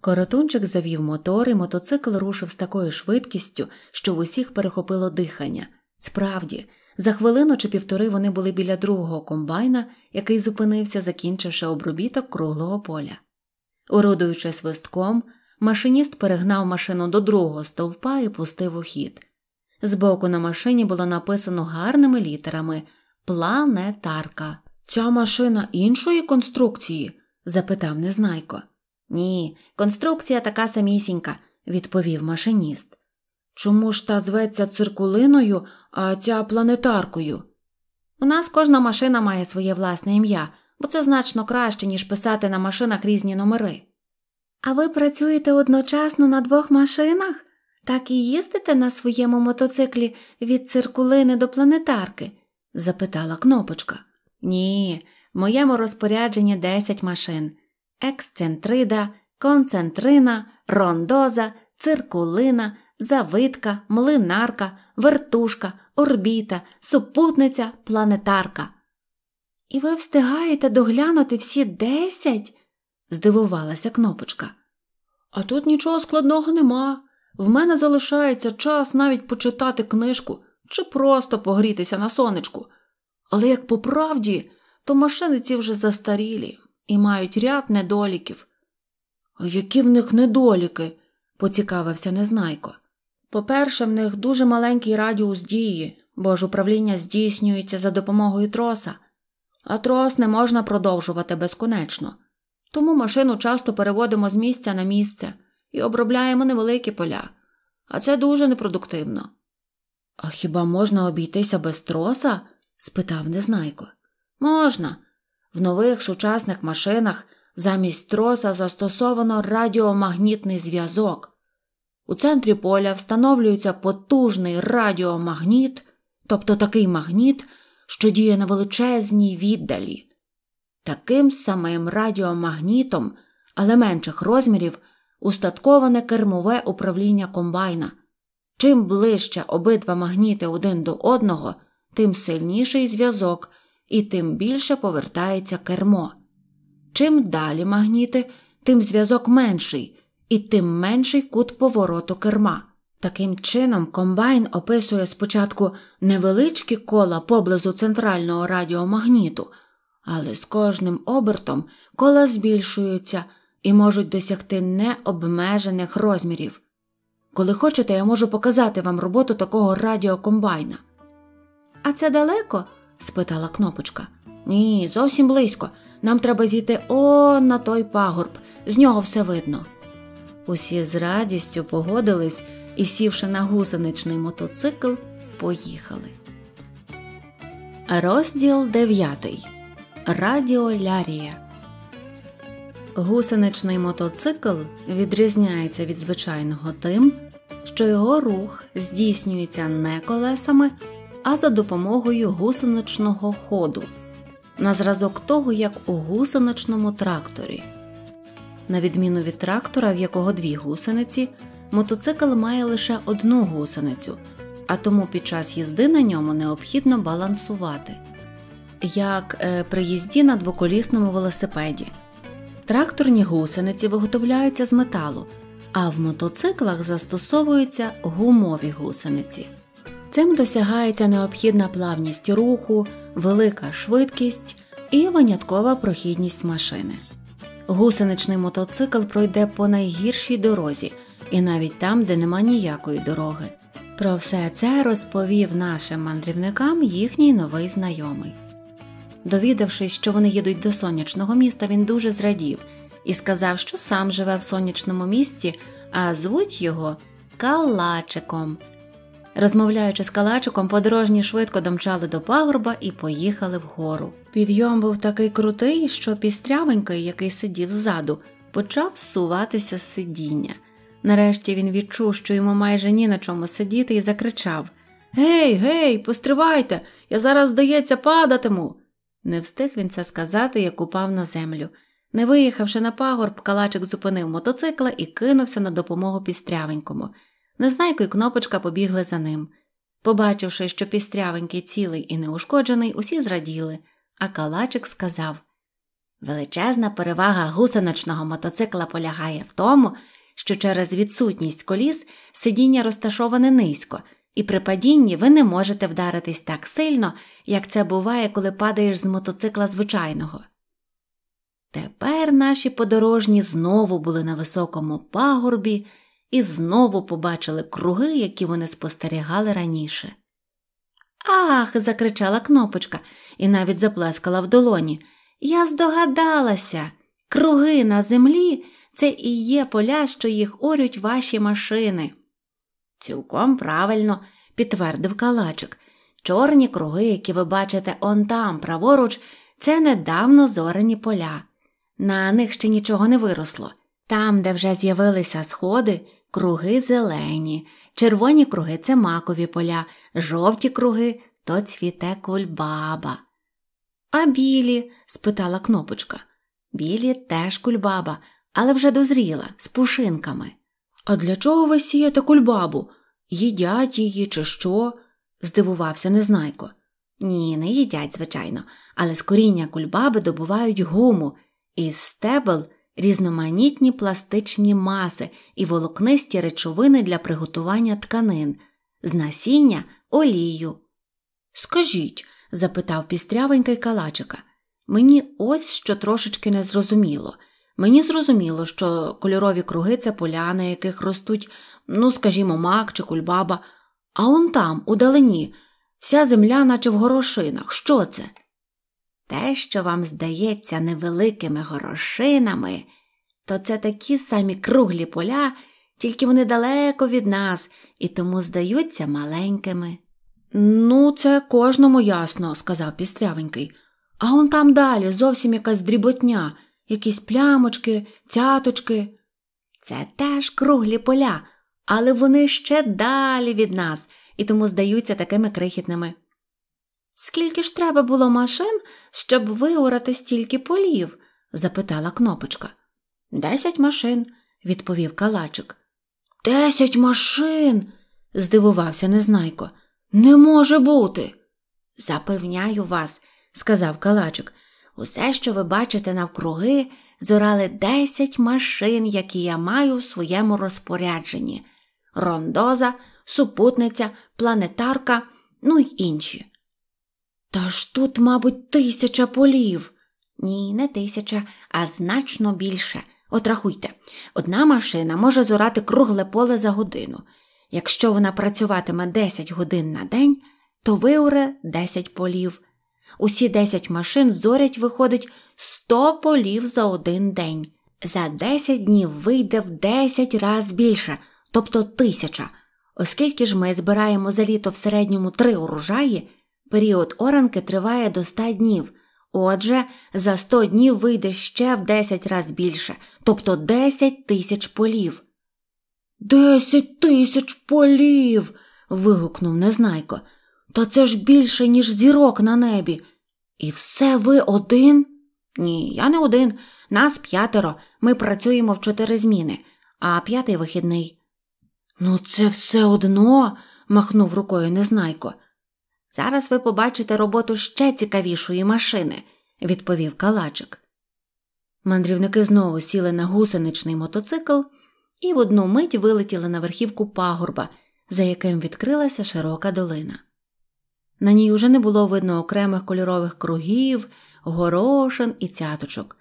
Коротунчик завів мотор, і мотоцикл рушив з такою швидкістю, що в усіх перехопило дихання. Справді, за хвилину чи півтори вони були біля другого комбайна, який зупинився, закінчивши обробіток круглого поля. Орудуючи свистком, машиніст перегнав машину до другого стовпа і пустив у хід. Збоку на машині було написано гарними літерами Планетарка. Ця машина іншої конструкції? запитав незнайко. Ні, конструкція така самісінька, відповів машиніст. Чому ж та зветься циркулиною, а ця планетаркою? У нас кожна машина має своє власне ім'я, бо це значно краще, ніж писати на машинах різні номери. А ви працюєте одночасно на двох машинах? Так і їздите на своєму мотоциклі від циркулини до планетарки? запитала кнопочка. Ні, в моєму розпорядженні десять машин ексцентрида, концентрина, рондоза, циркулина, завитка, млинарка, вертушка, орбіта, супутниця, планетарка. І ви встигаєте доглянути всі десять? здивувалася кнопочка. А тут нічого складного нема. В мене залишається час навіть почитати книжку чи просто погрітися на сонечку. Але як по правді, то машини ці вже застарілі і мають ряд недоліків. А які в них недоліки? поцікавився незнайко. По-перше, в них дуже маленький радіус дії, бо ж управління здійснюється за допомогою троса, а трос не можна продовжувати безконечно. Тому машину часто переводимо з місця на місце, і обробляємо невеликі поля, а це дуже непродуктивно. А хіба можна обійтися без троса? спитав незнайко. Можна. В нових сучасних машинах замість троса застосовано радіомагнітний зв'язок. У центрі поля встановлюється потужний радіомагніт, тобто такий магніт, що діє на величезній віддалі. Таким самим радіомагнітом, але менших розмірів, устатковане кермове управління комбайна. Чим ближче обидва магніти один до одного, тим сильніший зв'язок і тим більше повертається кермо. Чим далі магніти, тим зв'язок менший і тим менший кут повороту керма. Таким чином, комбайн описує спочатку невеличкі кола поблизу центрального радіомагніту, але з кожним обертом кола збільшуються і можуть досягти необмежених розмірів. Коли хочете, я можу показати вам роботу такого радіокомбайна. А це далеко? спитала кнопочка. Ні, зовсім близько. Нам треба зійти о на той пагорб, з нього все видно. Усі з радістю погодились і, сівши на гусеничний мотоцикл, поїхали. Розділ дев'ятий Радіолярія Гусеничний мотоцикл відрізняється від звичайного тим, що його рух здійснюється не колесами, а за допомогою гусеничного ходу, на зразок того, як у гусеничному тракторі. На відміну від трактора, в якого дві гусениці, мотоцикл має лише одну гусеницю, а тому під час їзди на ньому необхідно балансувати, як е, при їзді на двоколісному велосипеді. Тракторні гусениці виготовляються з металу, а в мотоциклах застосовуються гумові гусениці. Цим досягається необхідна плавність руху, велика швидкість і виняткова прохідність машини. Гусеничний мотоцикл пройде по найгіршій дорозі і навіть там, де нема ніякої дороги. Про все це розповів нашим мандрівникам їхній новий знайомий. Довідавшись, що вони їдуть до сонячного міста, він дуже зрадів і сказав, що сам живе в сонячному місті, а звуть його Калачиком. Розмовляючи з калачиком, подорожні швидко домчали до пагорба і поїхали вгору. Підйом був такий крутий, що пістрявенький, який сидів ззаду, почав суватися з сидіння. Нарешті він відчув, що йому майже ні на чому сидіти, і закричав Гей, гей, постривайте, я зараз, здається, падатиму. Не встиг він це сказати, як упав на землю. Не виїхавши на пагорб, калачик зупинив мотоцикла і кинувся на допомогу пістрявенькому. Незнайко й кнопочка побігли за ним. Побачивши, що пістрявенький цілий і неушкоджений, усі зраділи, а калачик сказав Величезна перевага гусеничного мотоцикла полягає в тому, що через відсутність коліс сидіння розташоване низько і при падінні ви не можете вдаритись так сильно, як це буває, коли падаєш з мотоцикла звичайного. Тепер наші подорожні знову були на високому пагорбі і знову побачили круги, які вони спостерігали раніше. Ах. закричала кнопочка і навіть заплескала в долоні. Я здогадалася. Круги на землі це і є поля, що їх орють ваші машини. Цілком правильно, підтвердив калачик. Чорні круги, які ви бачите он там, праворуч, це недавно зорені поля. На них ще нічого не виросло. Там, де вже з'явилися сходи, круги зелені, червоні круги це макові поля, жовті круги то цвіте кульбаба. А білі? спитала кнопочка. Білі теж кульбаба, але вже дозріла, з пушинками. А для чого ви сієте кульбабу? Їдять її, чи що? здивувався незнайко. Ні, не їдять, звичайно, але з коріння кульбаби добувають гуму, і з стебл різноманітні пластичні маси і волокнисті речовини для приготування тканин, з насіння олію. Скажіть, запитав пістрявенька й калачика, мені ось що трошечки незрозуміло – Мені зрозуміло, що кольорові круги це поля, на яких ростуть, ну, скажімо, мак чи кульбаба, а он там, у далині, вся земля, наче в горошинах. Що це? Те, що вам здається невеликими горошинами, то це такі самі круглі поля, тільки вони далеко від нас і тому здаються маленькими. Ну, це кожному ясно, сказав пістрявенький. А он там далі зовсім якась дріботня якісь плямочки, цяточки. Це теж круглі поля, але вони ще далі від нас і тому здаються такими крихітними. Скільки ж треба було машин, щоб виорати стільки полів? запитала кнопочка. Десять машин, відповів калачик. Десять машин. здивувався Незнайко. Не може бути. Запевняю вас, сказав калачик. Усе, що ви бачите навкруги, зорали 10 машин, які я маю в своєму розпорядженні: рондоза, супутниця, планетарка, ну й інші. Та ж тут, мабуть, тисяча полів. Ні, не тисяча, а значно більше. От рахуйте, одна машина може зорати кругле поле за годину. Якщо вона працюватиме 10 годин на день, то виоре 10 полів. Усі десять машин зорять виходить сто полів за один день. За десять днів вийде в десять раз більше, тобто тисяча. Оскільки ж ми збираємо за літо в середньому три урожаї, період оранки триває до ста днів. Отже, за сто днів вийде ще в десять раз більше, тобто десять тисяч полів. Десять тисяч полів. вигукнув Незнайко. Та це ж більше, ніж зірок на небі. І все ви один? Ні, я не один. Нас п'ятеро. Ми працюємо в чотири зміни, а п'ятий вихідний. Ну, це все одно, махнув рукою Незнайко. Зараз ви побачите роботу ще цікавішої машини, відповів Калачик. Мандрівники знову сіли на гусеничний мотоцикл і в одну мить вилетіли на верхівку пагорба, за яким відкрилася широка долина. На ній уже не було видно окремих кольорових кругів, горошин і цяточок.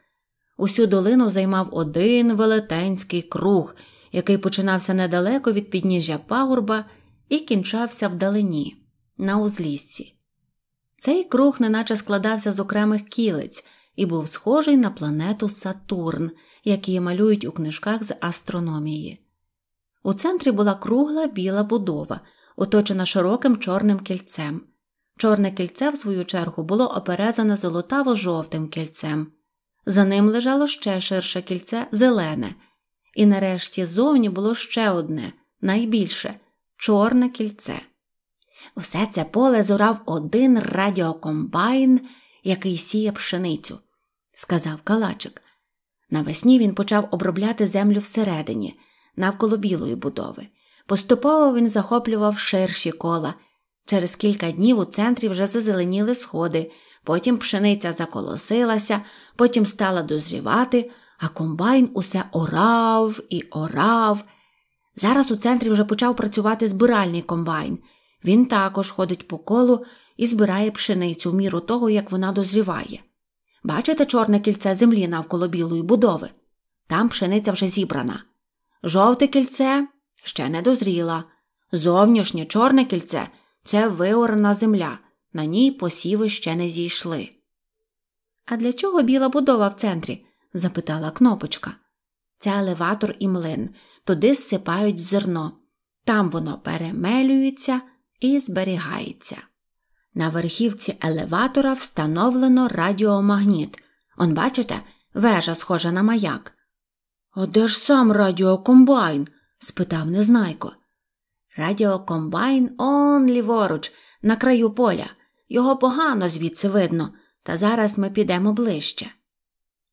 Усю долину займав один велетенський круг, який починався недалеко від підніжжя пагорба і кінчався вдалині, на узліссі. Цей круг неначе складався з окремих кілиць і був схожий на планету Сатурн, які малюють у книжках з астрономії. У центрі була кругла біла будова, оточена широким чорним кільцем. Чорне кільце, в свою чергу, було оперезане золотаво жовтим кільцем, за ним лежало ще ширше кільце зелене, і нарешті зовні було ще одне, найбільше чорне кільце. Усе це поле зорав один радіокомбайн, який сіє пшеницю, сказав Калачик. Навесні він почав обробляти землю всередині, навколо білої будови. Поступово він захоплював ширші кола. Через кілька днів у центрі вже зазеленіли сходи, потім пшениця заколосилася, потім стала дозрівати, а комбайн усе орав і орав. Зараз у центрі вже почав працювати збиральний комбайн. Він також ходить по колу і збирає пшеницю в міру того, як вона дозріває. Бачите чорне кільце землі навколо білої будови? Там пшениця вже зібрана. Жовте кільце ще не дозріла. Зовнішнє чорне кільце це виорна земля, на ній посіви ще не зійшли. А для чого біла будова в центрі? запитала кнопочка. Це елеватор і млин, туди зсипають зерно. Там воно перемелюється і зберігається. На верхівці елеватора встановлено радіомагніт. Он, бачите, вежа схожа на маяк. А де ж сам радіокомбайн? спитав незнайко. Радіокомбайн он ліворуч, на краю поля. Його погано звідси видно, та зараз ми підемо ближче.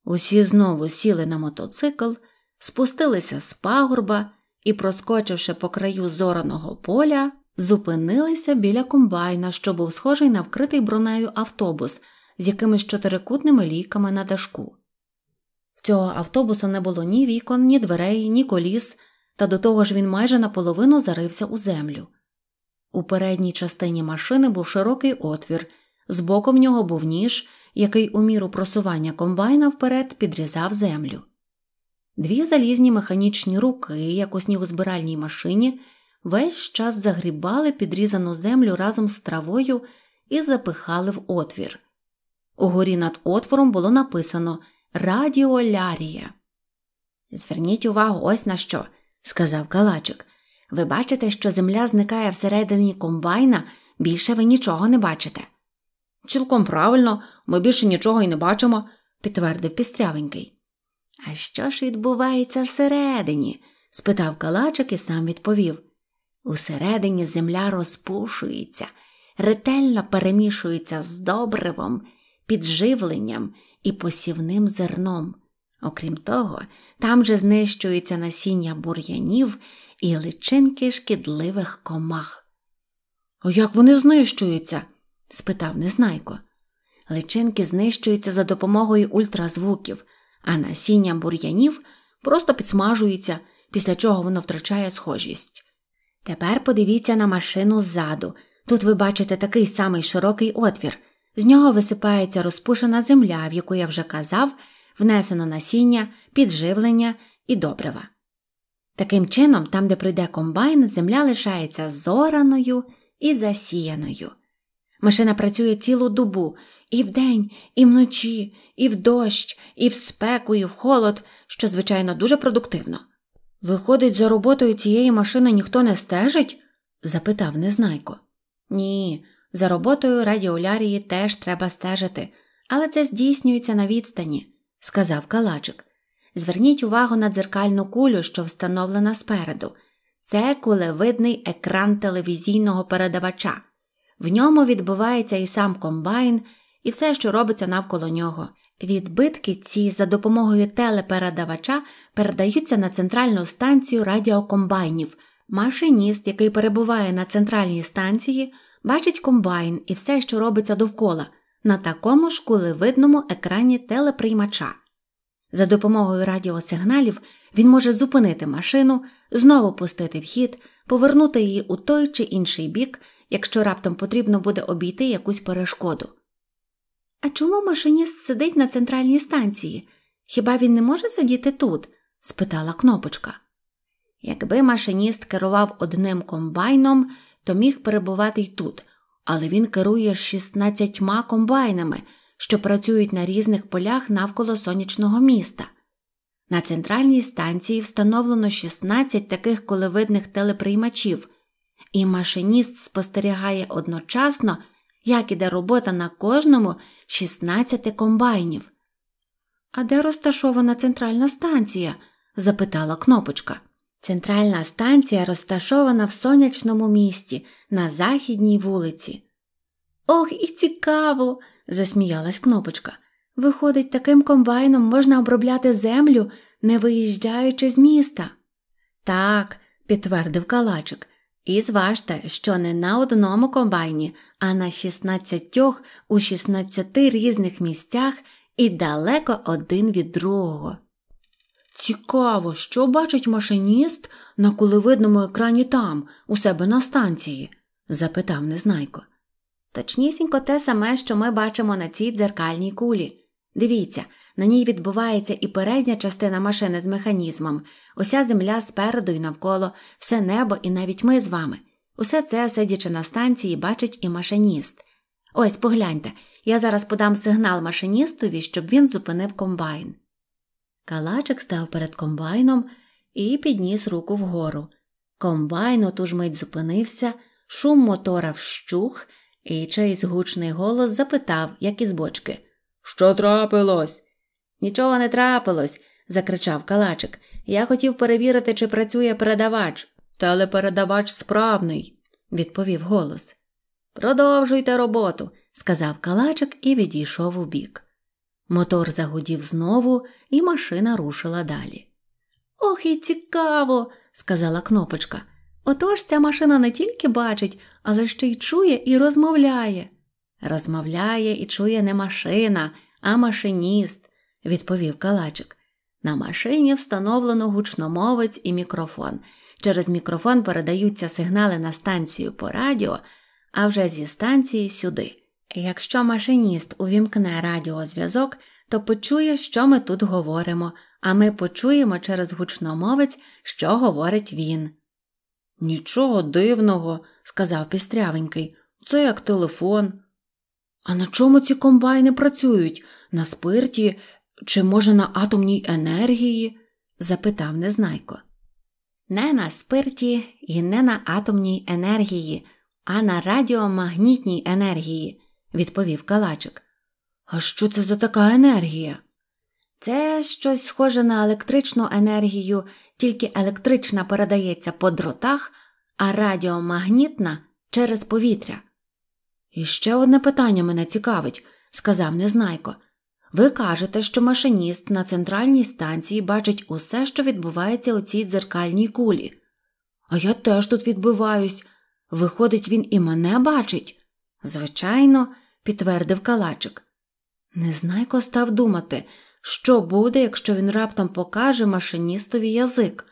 Усі знову сіли на мотоцикл, спустилися з пагорба і, проскочивши по краю зораного поля, зупинилися біля комбайна, що був схожий на вкритий бронею автобус з якимись чотирикутними ліками на дашку. В цього автобуса не було ні вікон, ні дверей, ні коліс та до того ж він майже наполовину зарився у землю. У передній частині машини був широкий отвір, збоку в нього був ніж, який у міру просування комбайна вперед підрізав землю. Дві залізні механічні руки, як у снігозбиральній машині, весь час загрібали підрізану землю разом з травою і запихали в отвір. Угорі над отвором було написано Радіолярія. Зверніть увагу, ось на що сказав калачик. Ви бачите, що земля зникає всередині комбайна, більше ви нічого не бачите. Цілком правильно, ми більше нічого й не бачимо, підтвердив пістрявенький. А що ж відбувається всередині? спитав калачик і сам відповів. Усередині земля розпушується, ретельно перемішується з добривом, підживленням і посівним зерном. Окрім того, там же знищується насіння бур'янів і личинки шкідливих комах. «А Як вони знищуються? спитав незнайко. Личинки знищуються за допомогою ультразвуків, а насіння бур'янів просто підсмажується, після чого воно втрачає схожість. Тепер подивіться на машину ззаду. Тут ви бачите такий самий широкий отвір, з нього висипається розпушена земля, в яку я вже казав внесено насіння, підживлення і добрива. Таким чином, там, де пройде комбайн, земля лишається зораною і засіяною. Машина працює цілу добу і вдень, і вночі, і в дощ, і в спеку, і в холод, що, звичайно, дуже продуктивно. Виходить, за роботою цієї машини ніхто не стежить? запитав Незнайко. Ні, за роботою радіолярії теж треба стежити, але це здійснюється на відстані сказав калачик. Зверніть увагу на дзеркальну кулю, що встановлена спереду. Це кулевидний екран телевізійного передавача. В ньому відбувається і сам комбайн, і все, що робиться навколо нього. Відбитки ці за допомогою телепередавача передаються на центральну станцію радіокомбайнів. Машиніст, який перебуває на центральній станції, бачить комбайн і все, що робиться довкола на такому ж кулевидному екрані телеприймача. За допомогою радіосигналів він може зупинити машину, знову пустити вхід, повернути її у той чи інший бік, якщо раптом потрібно буде обійти якусь перешкоду. А чому машиніст сидить на центральній станції? Хіба він не може сидіти тут? спитала кнопочка. Якби машиніст керував одним комбайном, то міг перебувати й тут, але він керує 16 комбайнами, що працюють на різних полях навколо сонячного міста. На центральній станції встановлено 16 таких коливидних телеприймачів, і машиніст спостерігає одночасно, як іде робота на кожному 16 комбайнів. А де розташована центральна станція? запитала кнопочка. Центральна станція розташована в сонячному місті на західній вулиці. Ох, і цікаво! засміялась кнопочка. Виходить, таким комбайном можна обробляти землю, не виїжджаючи з міста. Так, підтвердив калачик, і зважте, що не на одному комбайні, а на шістнадцятьох у шістнадцяти різних місцях і далеко один від другого. Цікаво, що бачить машиніст на кулевидному екрані там, у себе на станції? запитав незнайко. Точнісінько те саме, що ми бачимо на цій дзеркальній кулі. Дивіться, на ній відбувається і передня частина машини з механізмом, уся земля спереду і навколо, все небо і навіть ми з вами. Усе це, сидячи на станції, бачить і машиніст. Ось погляньте, я зараз подам сигнал машиністові, щоб він зупинив комбайн. Калачик став перед комбайном і підніс руку вгору. Комбайн у ту ж мить зупинився, шум мотора вщух, і чийсь гучний голос запитав, як із бочки. Що трапилось? Нічого не трапилось, закричав Калачик. Я хотів перевірити, чи працює передавач. Телепередавач справний, відповів голос. Продовжуйте роботу, сказав Калачик і відійшов у бік. Мотор загудів знову, і машина рушила далі. Ох, і цікаво, сказала кнопочка. Отож ця машина не тільки бачить, але ще й чує і розмовляє. Розмовляє і чує не машина, а машиніст, відповів калачик. На машині встановлено гучномовець і мікрофон. Через мікрофон передаються сигнали на станцію по радіо, а вже зі станції сюди. Якщо машиніст увімкне радіозв'язок, то почує, що ми тут говоримо, а ми почуємо через гучномовець, що говорить він. Нічого дивного, сказав пістрявенький, це як телефон. А на чому ці комбайни працюють? На спирті чи, може, на атомній енергії? запитав незнайко. Не на спирті і не на атомній енергії, а на радіомагнітній енергії, відповів калачик. А що це за така енергія? Це щось схоже на електричну енергію, тільки електрична передається по дротах, а радіомагнітна через повітря. І ще одне питання мене цікавить, сказав незнайко. Ви кажете, що машиніст на центральній станції бачить усе, що відбувається у цій дзеркальній кулі. А я теж тут відбиваюсь. Виходить, він і мене бачить. Звичайно, підтвердив калачик. Незнайко став думати, що буде, якщо він раптом покаже машиністові язик,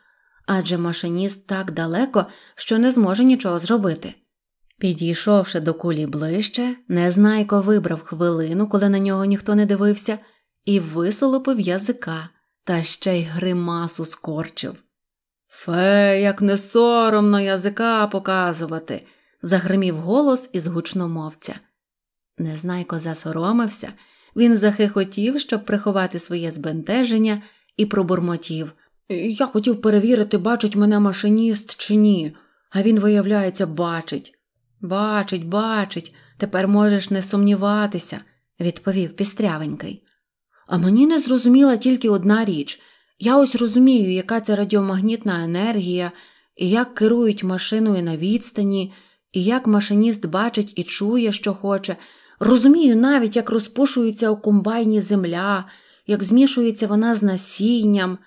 адже машиніст так далеко, що не зможе нічого зробити. Підійшовши до кулі ближче, незнайко вибрав хвилину, коли на нього ніхто не дивився, і висолопив язика та ще й гримасу скорчив. Фе, як не соромно язика показувати, загримів голос із гучномовця. Незнайко засоромився, він захихотів, щоб приховати своє збентеження, і пробурмотів Я хотів перевірити, бачить мене машиніст чи ні, а він, виявляється, бачить. Бачить, бачить, тепер можеш не сумніватися, відповів пістрявенький. А мені не зрозуміла тільки одна річ я ось розумію, яка це радіомагнітна енергія, і як керують машиною на відстані, і як машиніст бачить і чує, що хоче. Розумію навіть, як розпошується у комбайні земля, як змішується вона з насінням.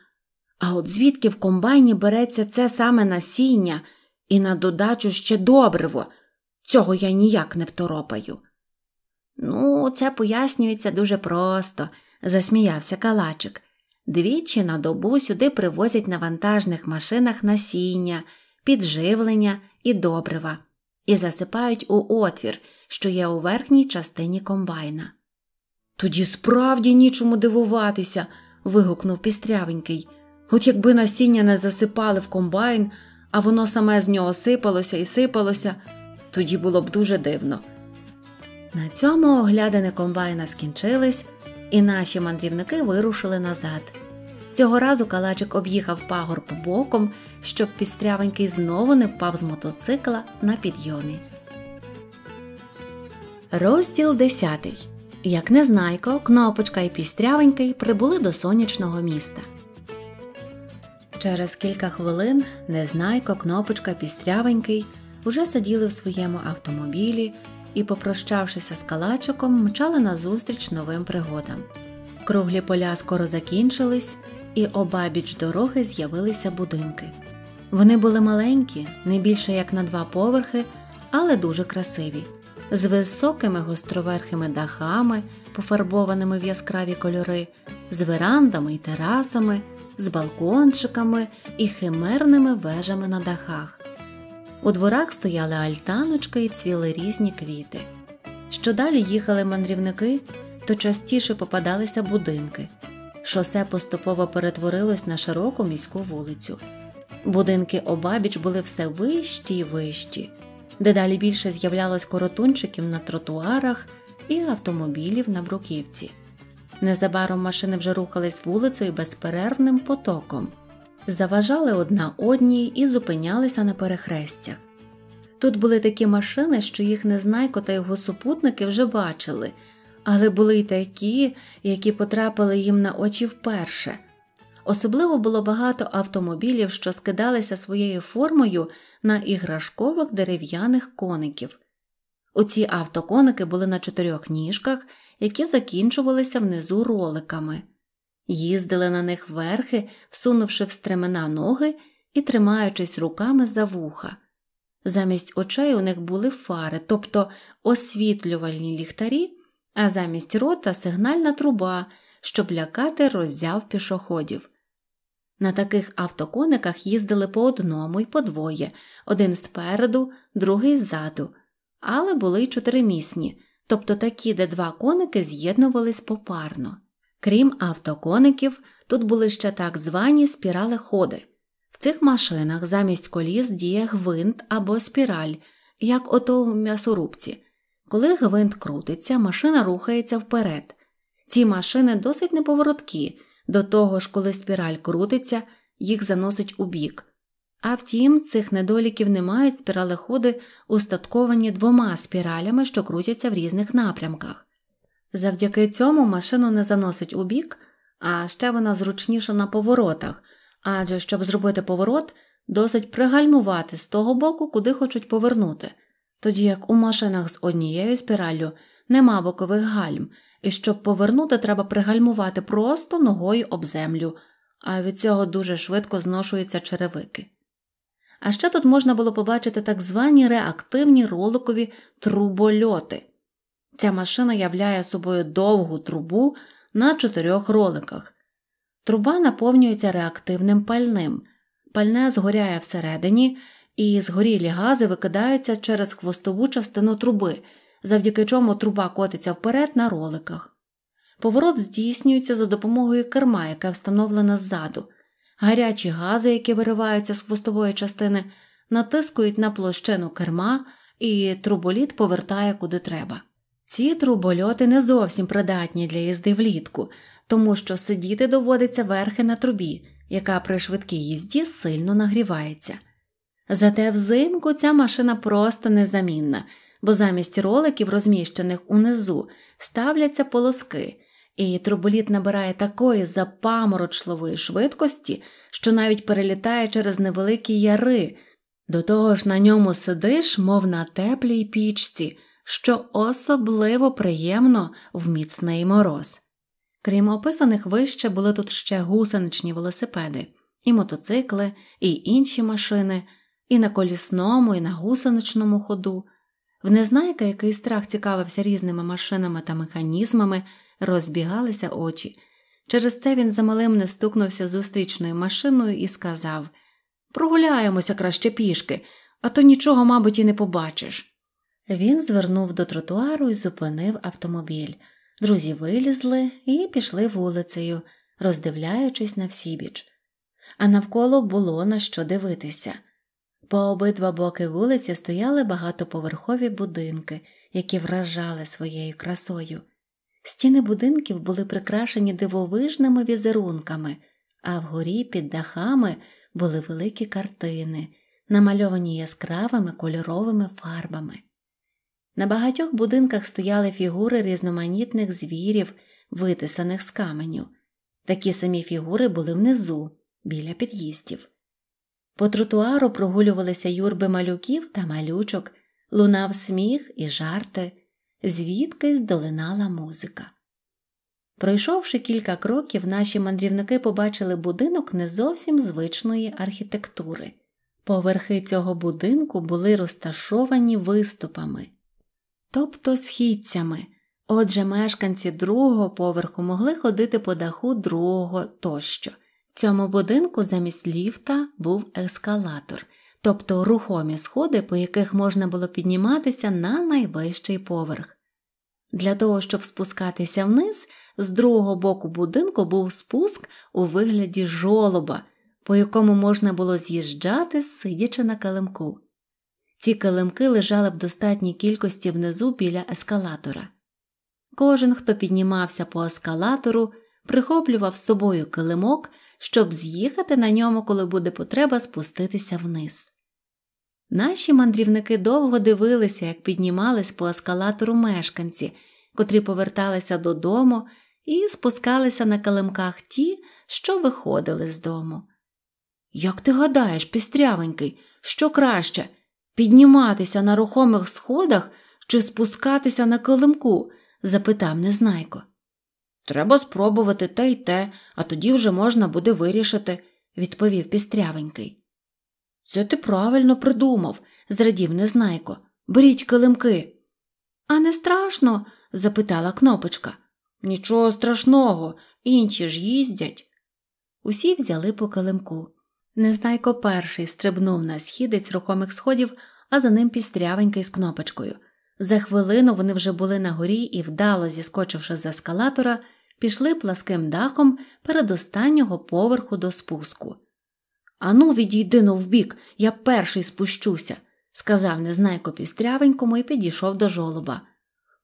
А от звідки в комбайні береться це саме насіння і на додачу ще добриво, цього я ніяк не второпаю. Ну, це пояснюється дуже просто, засміявся Калачик. Двічі на добу сюди привозять на вантажних машинах насіння, підживлення і добрива і засипають у отвір що є у верхній частині комбайна. Тоді справді нічому дивуватися. вигукнув пістрявенький. От якби насіння не засипали в комбайн, а воно саме з нього сипалося і сипалося, тоді було б дуже дивно. На цьому оглядини комбайна скінчились, і наші мандрівники вирушили назад. Цього разу калачик об'їхав пагорб боком, щоб пістрявенький знову не впав з мотоцикла на підйомі. Розділ 10. Як Незнайко, Кнопочка і Пістрявенький прибули до сонячного міста. Через кілька хвилин Незнайко, Кнопочка Пістрявенький уже сиділи в своєму автомобілі і, попрощавшися з калачиком, мчали назустріч новим пригодам. Круглі поля скоро закінчились, і обабіч дороги з'явилися будинки. Вони були маленькі, не більше як на два поверхи, але дуже красиві з високими гостроверхими дахами, пофарбованими в яскраві кольори, з верандами і терасами, з балкончиками і химерними вежами на дахах. У дворах стояли альтаночки і цвіли різні квіти. Що далі їхали мандрівники, то частіше попадалися будинки. Шосе поступово перетворилось на широку міську вулицю. Будинки обабіч були все вищі й вищі дедалі більше з'являлось коротунчиків на тротуарах і автомобілів на бруківці. Незабаром машини вже рухались вулицею безперервним потоком, заважали одна одній і зупинялися на перехрестях. Тут були такі машини, що їх незнайко та його супутники вже бачили, але були й такі, які потрапили їм на очі вперше. Особливо було багато автомобілів, що скидалися своєю формою на іграшкових дерев'яних коників. Оці автоконики були на чотирьох ніжках, які закінчувалися внизу роликами, їздили на них верхи, всунувши в стремена ноги і тримаючись руками за вуха. Замість очей у них були фари, тобто освітлювальні ліхтарі, а замість рота сигнальна труба, щоб лякати роззяв пішоходів. На таких автокониках їздили по одному й по двоє один спереду, другий ззаду, але були й чотиримісні, тобто такі, де два коники з'єднувались попарно. Крім автокоників, тут були ще так звані спіралеходи. В цих машинах замість коліс діє гвинт або спіраль, як ото в м'ясорубці. Коли гвинт крутиться, машина рухається вперед. Ці машини досить неповороткі. До того ж, коли спіраль крутиться, їх заносить у бік. А втім, цих недоліків не мають спіралеходи, устатковані двома спіралями, що крутяться в різних напрямках. Завдяки цьому машину не заносить у бік, а ще вона зручніша на поворотах, адже щоб зробити поворот, досить пригальмувати з того боку, куди хочуть повернути, тоді як у машинах з однією спіраллю нема бокових гальм і щоб повернути, треба пригальмувати просто ногою об землю, а від цього дуже швидко зношуються черевики. А ще тут можна було побачити так звані реактивні роликові трубольоти. Ця машина являє собою довгу трубу на чотирьох роликах. Труба наповнюється реактивним пальним, пальне згоряє всередині, і згорілі гази викидаються через хвостову частину труби завдяки чому труба котиться вперед на роликах. Поворот здійснюється за допомогою керма, яка встановлена ззаду. Гарячі гази, які вириваються з хвостової частини, натискують на площину керма, і труболіт повертає куди треба. Ці трубольоти не зовсім придатні для їзди влітку, тому що сидіти доводиться верхи на трубі, яка при швидкій їзді сильно нагрівається. Зате взимку ця машина просто незамінна бо замість роликів, розміщених унизу, ставляться полоски, і труболіт набирає такої запаморочливої швидкості, що навіть перелітає через невеликі яри. До того ж на ньому сидиш, мов на теплій пічці, що особливо приємно в міцний мороз. Крім описаних вище, були тут ще гусеничні велосипеди, і мотоцикли, і інші машини, і на колісному, і на гусеничному ходу. В незнайка, який страх цікавився різними машинами та механізмами, розбігалися очі. Через це він замалим не стукнувся зустрічною машиною і сказав Прогуляємося краще пішки, а то нічого, мабуть, і не побачиш. Він звернув до тротуару і зупинив автомобіль. Друзі вилізли і пішли вулицею, роздивляючись на всібіч. А навколо було на що дивитися. По обидва боки вулиці стояли багатоповерхові будинки, які вражали своєю красою. Стіни будинків були прикрашені дивовижними візерунками, а вгорі під дахами були великі картини, намальовані яскравими кольоровими фарбами. На багатьох будинках стояли фігури різноманітних звірів, витисаних з каменю. Такі самі фігури були внизу, біля під'їздів. По тротуару прогулювалися юрби малюків та малючок, лунав сміх і жарти, звідкись долинала музика. Пройшовши кілька кроків, наші мандрівники побачили будинок не зовсім звичної архітектури. Поверхи цього будинку були розташовані виступами, тобто східцями, отже, мешканці другого поверху могли ходити по даху другого тощо цьому будинку замість ліфта був ескалатор, тобто рухомі сходи, по яких можна було підніматися на найвищий поверх. Для того, щоб спускатися вниз, з другого боку будинку був спуск у вигляді жолоба, по якому можна було з'їжджати, сидячи на килимку. Ці килимки лежали в достатній кількості внизу біля ескалатора. Кожен, хто піднімався по ескалатору, прихоплював з собою килимок щоб з'їхати на ньому, коли буде потреба спуститися вниз. Наші мандрівники довго дивилися, як піднімались по ескалатору мешканці, котрі поверталися додому і спускалися на калимках ті, що виходили з дому. Як ти гадаєш, пістрявенький, що краще підніматися на рухомих сходах чи спускатися на килимку? запитав незнайко. Треба спробувати те й те, а тоді вже можна буде вирішити, відповів пістрявенький. Це ти правильно придумав, зрадів незнайко. Беріть килимки. А не страшно? запитала кнопочка. Нічого страшного, інші ж їздять. Усі взяли по килимку. Незнайко перший стрибнув на східець рухомих сходів, а за ним пістрявенький з кнопочкою. За хвилину вони вже були на горі і, вдало зіскочивши з ескалатора, пішли пласким дахом перед останнього поверху до спуску. Ану, відійди но вбік, я перший спущуся, сказав незнайко пістрявенькому і підійшов до жолоба.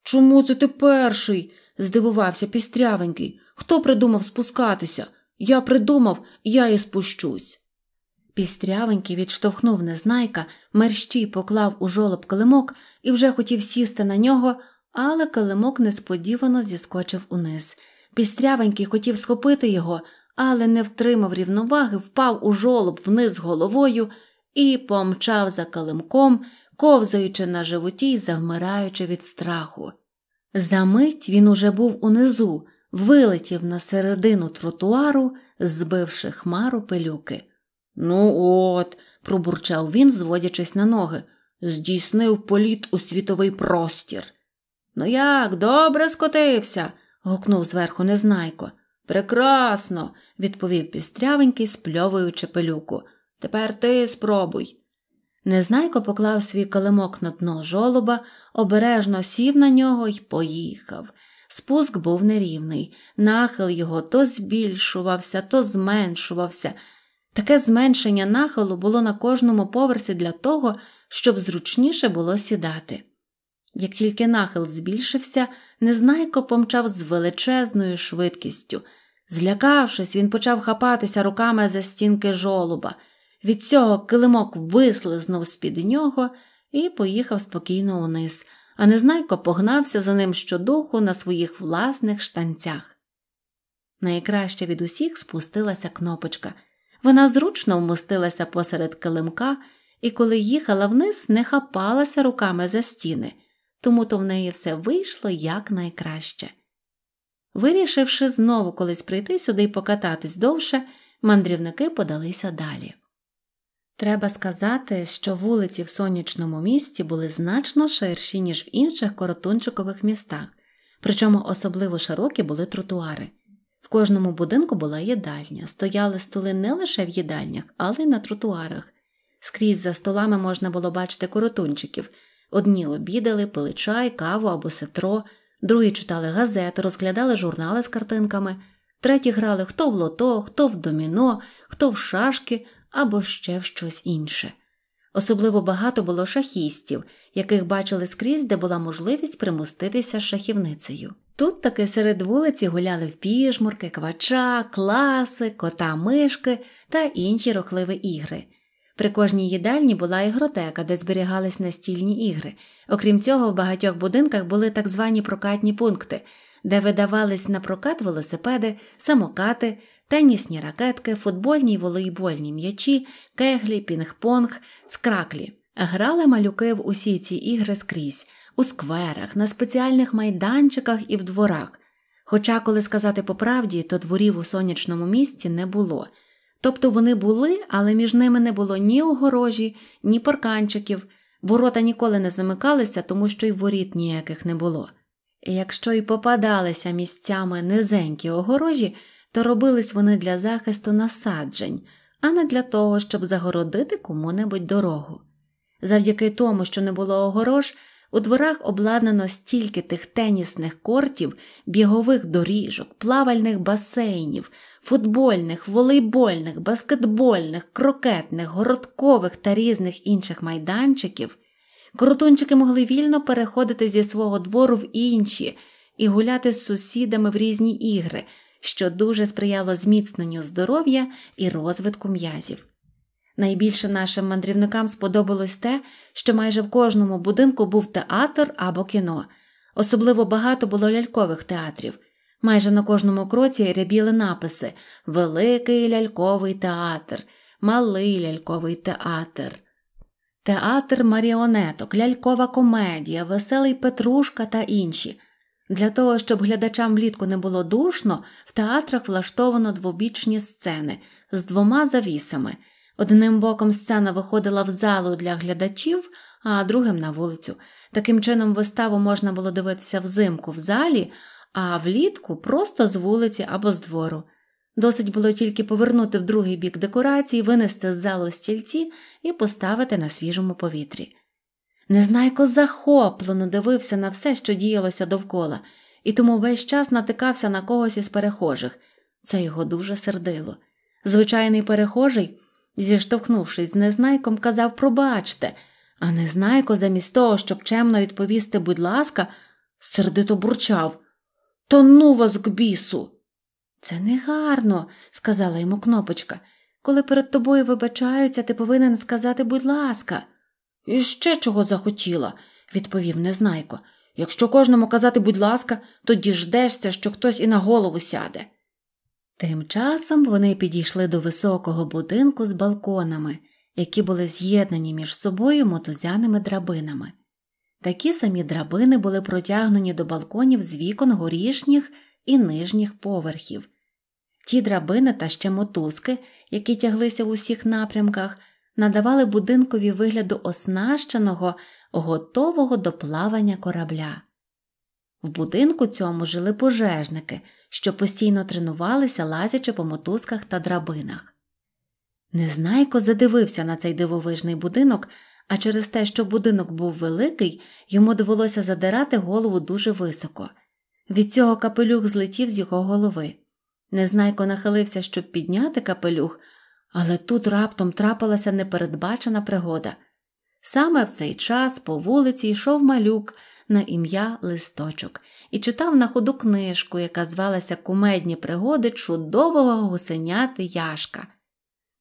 Чому це ти перший? здивувався пістрявенький. Хто придумав спускатися? Я придумав, я і спущусь. Пістрявенький відштовхнув незнайка, мерщій поклав у жолоб килимок і вже хотів сісти на нього, але килимок несподівано зіскочив униз. Пістрявенький хотів схопити його, але не втримав рівноваги, впав у жолоб вниз головою і помчав за калимком, ковзаючи на животі й завмираючи від страху. За мить він уже був унизу, вилетів на середину тротуару, збивши хмару пилюки. Ну, от, пробурчав він, зводячись на ноги, здійснив політ у світовий простір. Ну, як добре скотився гукнув зверху незнайко. Прекрасно, відповів пістрявенький, спльовуючи пилюку. Тепер ти спробуй. Незнайко поклав свій калимок на дно жолоба, обережно сів на нього і поїхав. Спуск був нерівний, нахил його то збільшувався, то зменшувався. Таке зменшення нахилу було на кожному поверсі для того, щоб зручніше було сідати. Як тільки нахил збільшився, незнайко помчав з величезною швидкістю. Злякавшись, він почав хапатися руками за стінки жолоба. Від цього килимок вислизнув з-під нього і поїхав спокійно униз, а незнайко погнався за ним щодуху на своїх власних штанцях. Найкраще від усіх спустилася кнопочка. Вона зручно вмостилася посеред килимка і, коли їхала вниз, не хапалася руками за стіни тому то в неї все вийшло якнайкраще. Вирішивши знову колись прийти сюди і покататись довше, мандрівники подалися далі. Треба сказати, що вулиці в сонячному місті були значно ширші, ніж в інших коротунчикових містах, причому особливо широкі були тротуари. В кожному будинку була їдальня, стояли столи не лише в їдальнях, але й на тротуарах. Скрізь за столами можна було бачити коротунчиків, Одні обідали, пили чай, каву або сетро, другі читали газети, розглядали журнали з картинками, треті грали хто в лото, хто в доміно, хто в шашки або ще в щось інше. Особливо багато було шахістів, яких бачили скрізь, де була можливість примуститися шахівницею. Тут таки серед вулиці гуляли в впішмурки, квача, класи, кота мишки та інші рухливі ігри, при кожній їдальні була ігротека, де зберігались настільні ігри. Окрім цього, в багатьох будинках були так звані прокатні пункти, де видавались на прокат велосипеди, самокати, тенісні ракетки, футбольні й волейбольні м'ячі, кеглі, пінг-понг, скраклі. Грали малюки в усі ці ігри скрізь, у скверах, на спеціальних майданчиках і в дворах. Хоча, коли сказати по правді, то дворів у сонячному місті не було. Тобто вони були, але між ними не було ні огорожі, ні парканчиків, ворота ніколи не замикалися, тому що й воріт ніяких не було. І якщо й попадалися місцями низенькі огорожі, то робились вони для захисту насаджень, а не для того, щоб загородити кому-небудь дорогу. Завдяки тому, що не було огорож, у дворах обладнано стільки тих тенісних кортів, бігових доріжок, плавальних басейнів футбольних, волейбольних, баскетбольних, крокетних, городкових та різних інших майданчиків, коротунчики могли вільно переходити зі свого двору в інші і гуляти з сусідами в різні ігри, що дуже сприяло зміцненню здоров'я і розвитку м'язів. Найбільше нашим мандрівникам сподобалось те, що майже в кожному будинку був театр або кіно. Особливо багато було лялькових театрів, Майже на кожному кроці рябіли написи Великий ляльковий театр, Малий ляльковий театр, Театр маріонеток, лялькова комедія, Веселий Петрушка та інші. Для того, щоб глядачам влітку не було душно, в театрах влаштовано двобічні сцени з двома завісами. Одним боком сцена виходила в залу для глядачів, а другим на вулицю. Таким чином, виставу можна було дивитися взимку в залі а влітку просто з вулиці або з двору. Досить було тільки повернути в другий бік декорації, винести з залу стільці і поставити на свіжому повітрі. Незнайко захоплено дивився на все, що діялося довкола, і тому весь час натикався на когось із перехожих. Це його дуже сердило. Звичайний перехожий, зіштовхнувшись з незнайком, казав Пробачте, а незнайко, замість того, щоб чемно відповісти, будь ласка, сердито бурчав то ну вас к бісу. Це негарно, сказала йому кнопочка. Коли перед тобою вибачаються, ти повинен сказати, будь ласка. І ще чого захотіла, відповів незнайко. Якщо кожному казати, будь ласка, то діждешся, що хтось і на голову сяде. Тим часом вони підійшли до високого будинку з балконами, які були з'єднані між собою мотузяними драбинами. Такі самі драбини були протягнені до балконів з вікон горішніх і нижніх поверхів. Ті драбини та ще мотузки, які тяглися в усіх напрямках, надавали будинкові вигляду оснащеного, готового до плавання корабля. В будинку цьому жили пожежники, що постійно тренувалися, лазячи по мотузках та драбинах. Незнайко задивився на цей дивовижний будинок, а через те, що будинок був великий, йому довелося задирати голову дуже високо. Від цього капелюх злетів з його голови. Незнайко нахилився, щоб підняти капелюх, але тут раптом трапилася непередбачена пригода. Саме в цей час по вулиці йшов малюк на ім'я Листочок і читав на ходу книжку, яка звалася Кумедні пригоди чудового гусеняти Яшка.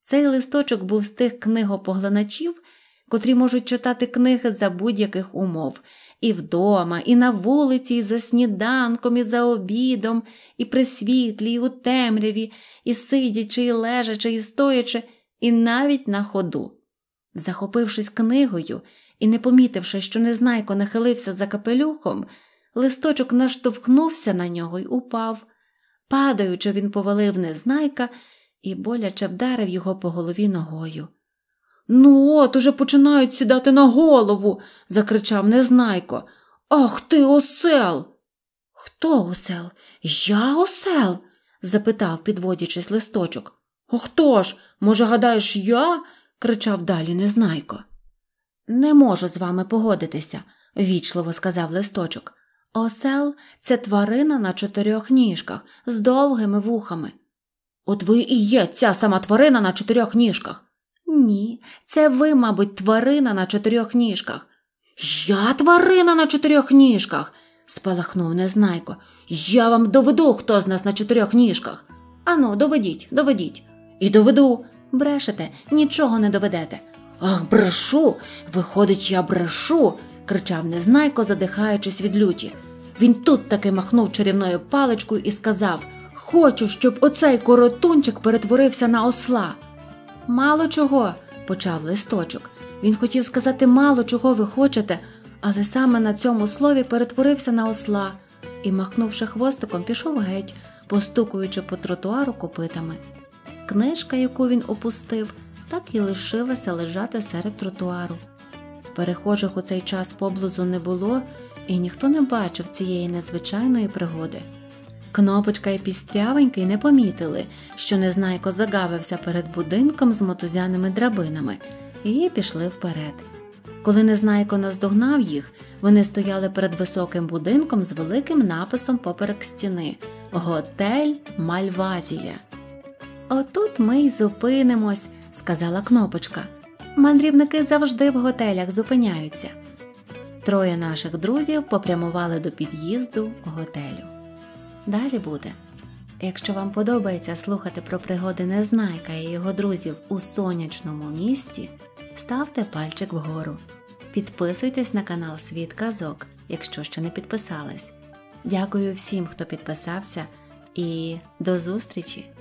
Цей листочок був з тих книгопоглиначів, котрі можуть читати книги за будь-яких умов, і вдома, і на вулиці, і за сніданком, і за обідом, і при світлі, і у темряві, і сидячи, і лежачи, і стоячи, і навіть на ходу. Захопившись книгою і не помітивши, що незнайко нахилився за капелюхом, листочок наштовхнувся на нього й упав. Падаючи, він повалив незнайка і боляче вдарив його по голові ногою. Ну, от уже починають сідати на голову, закричав Незнайко. Ах ти, осел. Хто осел? Я осел? запитав, підводячись листочок. «А хто ж? Може, гадаєш, я? кричав далі Незнайко. Не можу з вами погодитися, вічливо сказав листочок. Осел це тварина на чотирьох ніжках з довгими вухами. От ви і є ця сама тварина на чотирьох ніжках. Ні, це ви, мабуть, тварина на чотирьох ніжках. Я тварина на чотирьох ніжках. спалахнув незнайко. Я вам доведу, хто з нас на чотирьох ніжках. Ану, доведіть, доведіть. І доведу. Брешете, нічого не доведете. Ах, брешу. Виходить, я брешу. кричав незнайко, задихаючись від люті. Він тут таки махнув чарівною паличкою і сказав Хочу, щоб оцей коротунчик перетворився на осла. Мало чого, почав листочок. Він хотів сказати мало чого ви хочете, але саме на цьому слові перетворився на осла і, махнувши хвостиком, пішов геть, постукуючи по тротуару копитами. Книжка, яку він опустив, так і лишилася лежати серед тротуару. Перехожих у цей час поблизу не було, і ніхто не бачив цієї незвичайної пригоди. Кнопочка і пістрявенький не помітили, що незнайко загавився перед будинком з мотузяними драбинами, і пішли вперед. Коли незнайко наздогнав їх, вони стояли перед високим будинком з великим написом поперек стіни Готель Мальвазія. Отут ми й зупинимось, сказала кнопочка. Мандрівники завжди в готелях зупиняються. Троє наших друзів попрямували до під'їзду готелю. Далі буде. Якщо вам подобається слухати про пригоди Незнайка і його друзів у сонячному місті, ставте пальчик вгору. Підписуйтесь на канал Світ Казок, якщо ще не підписались. Дякую всім, хто підписався, і до зустрічі!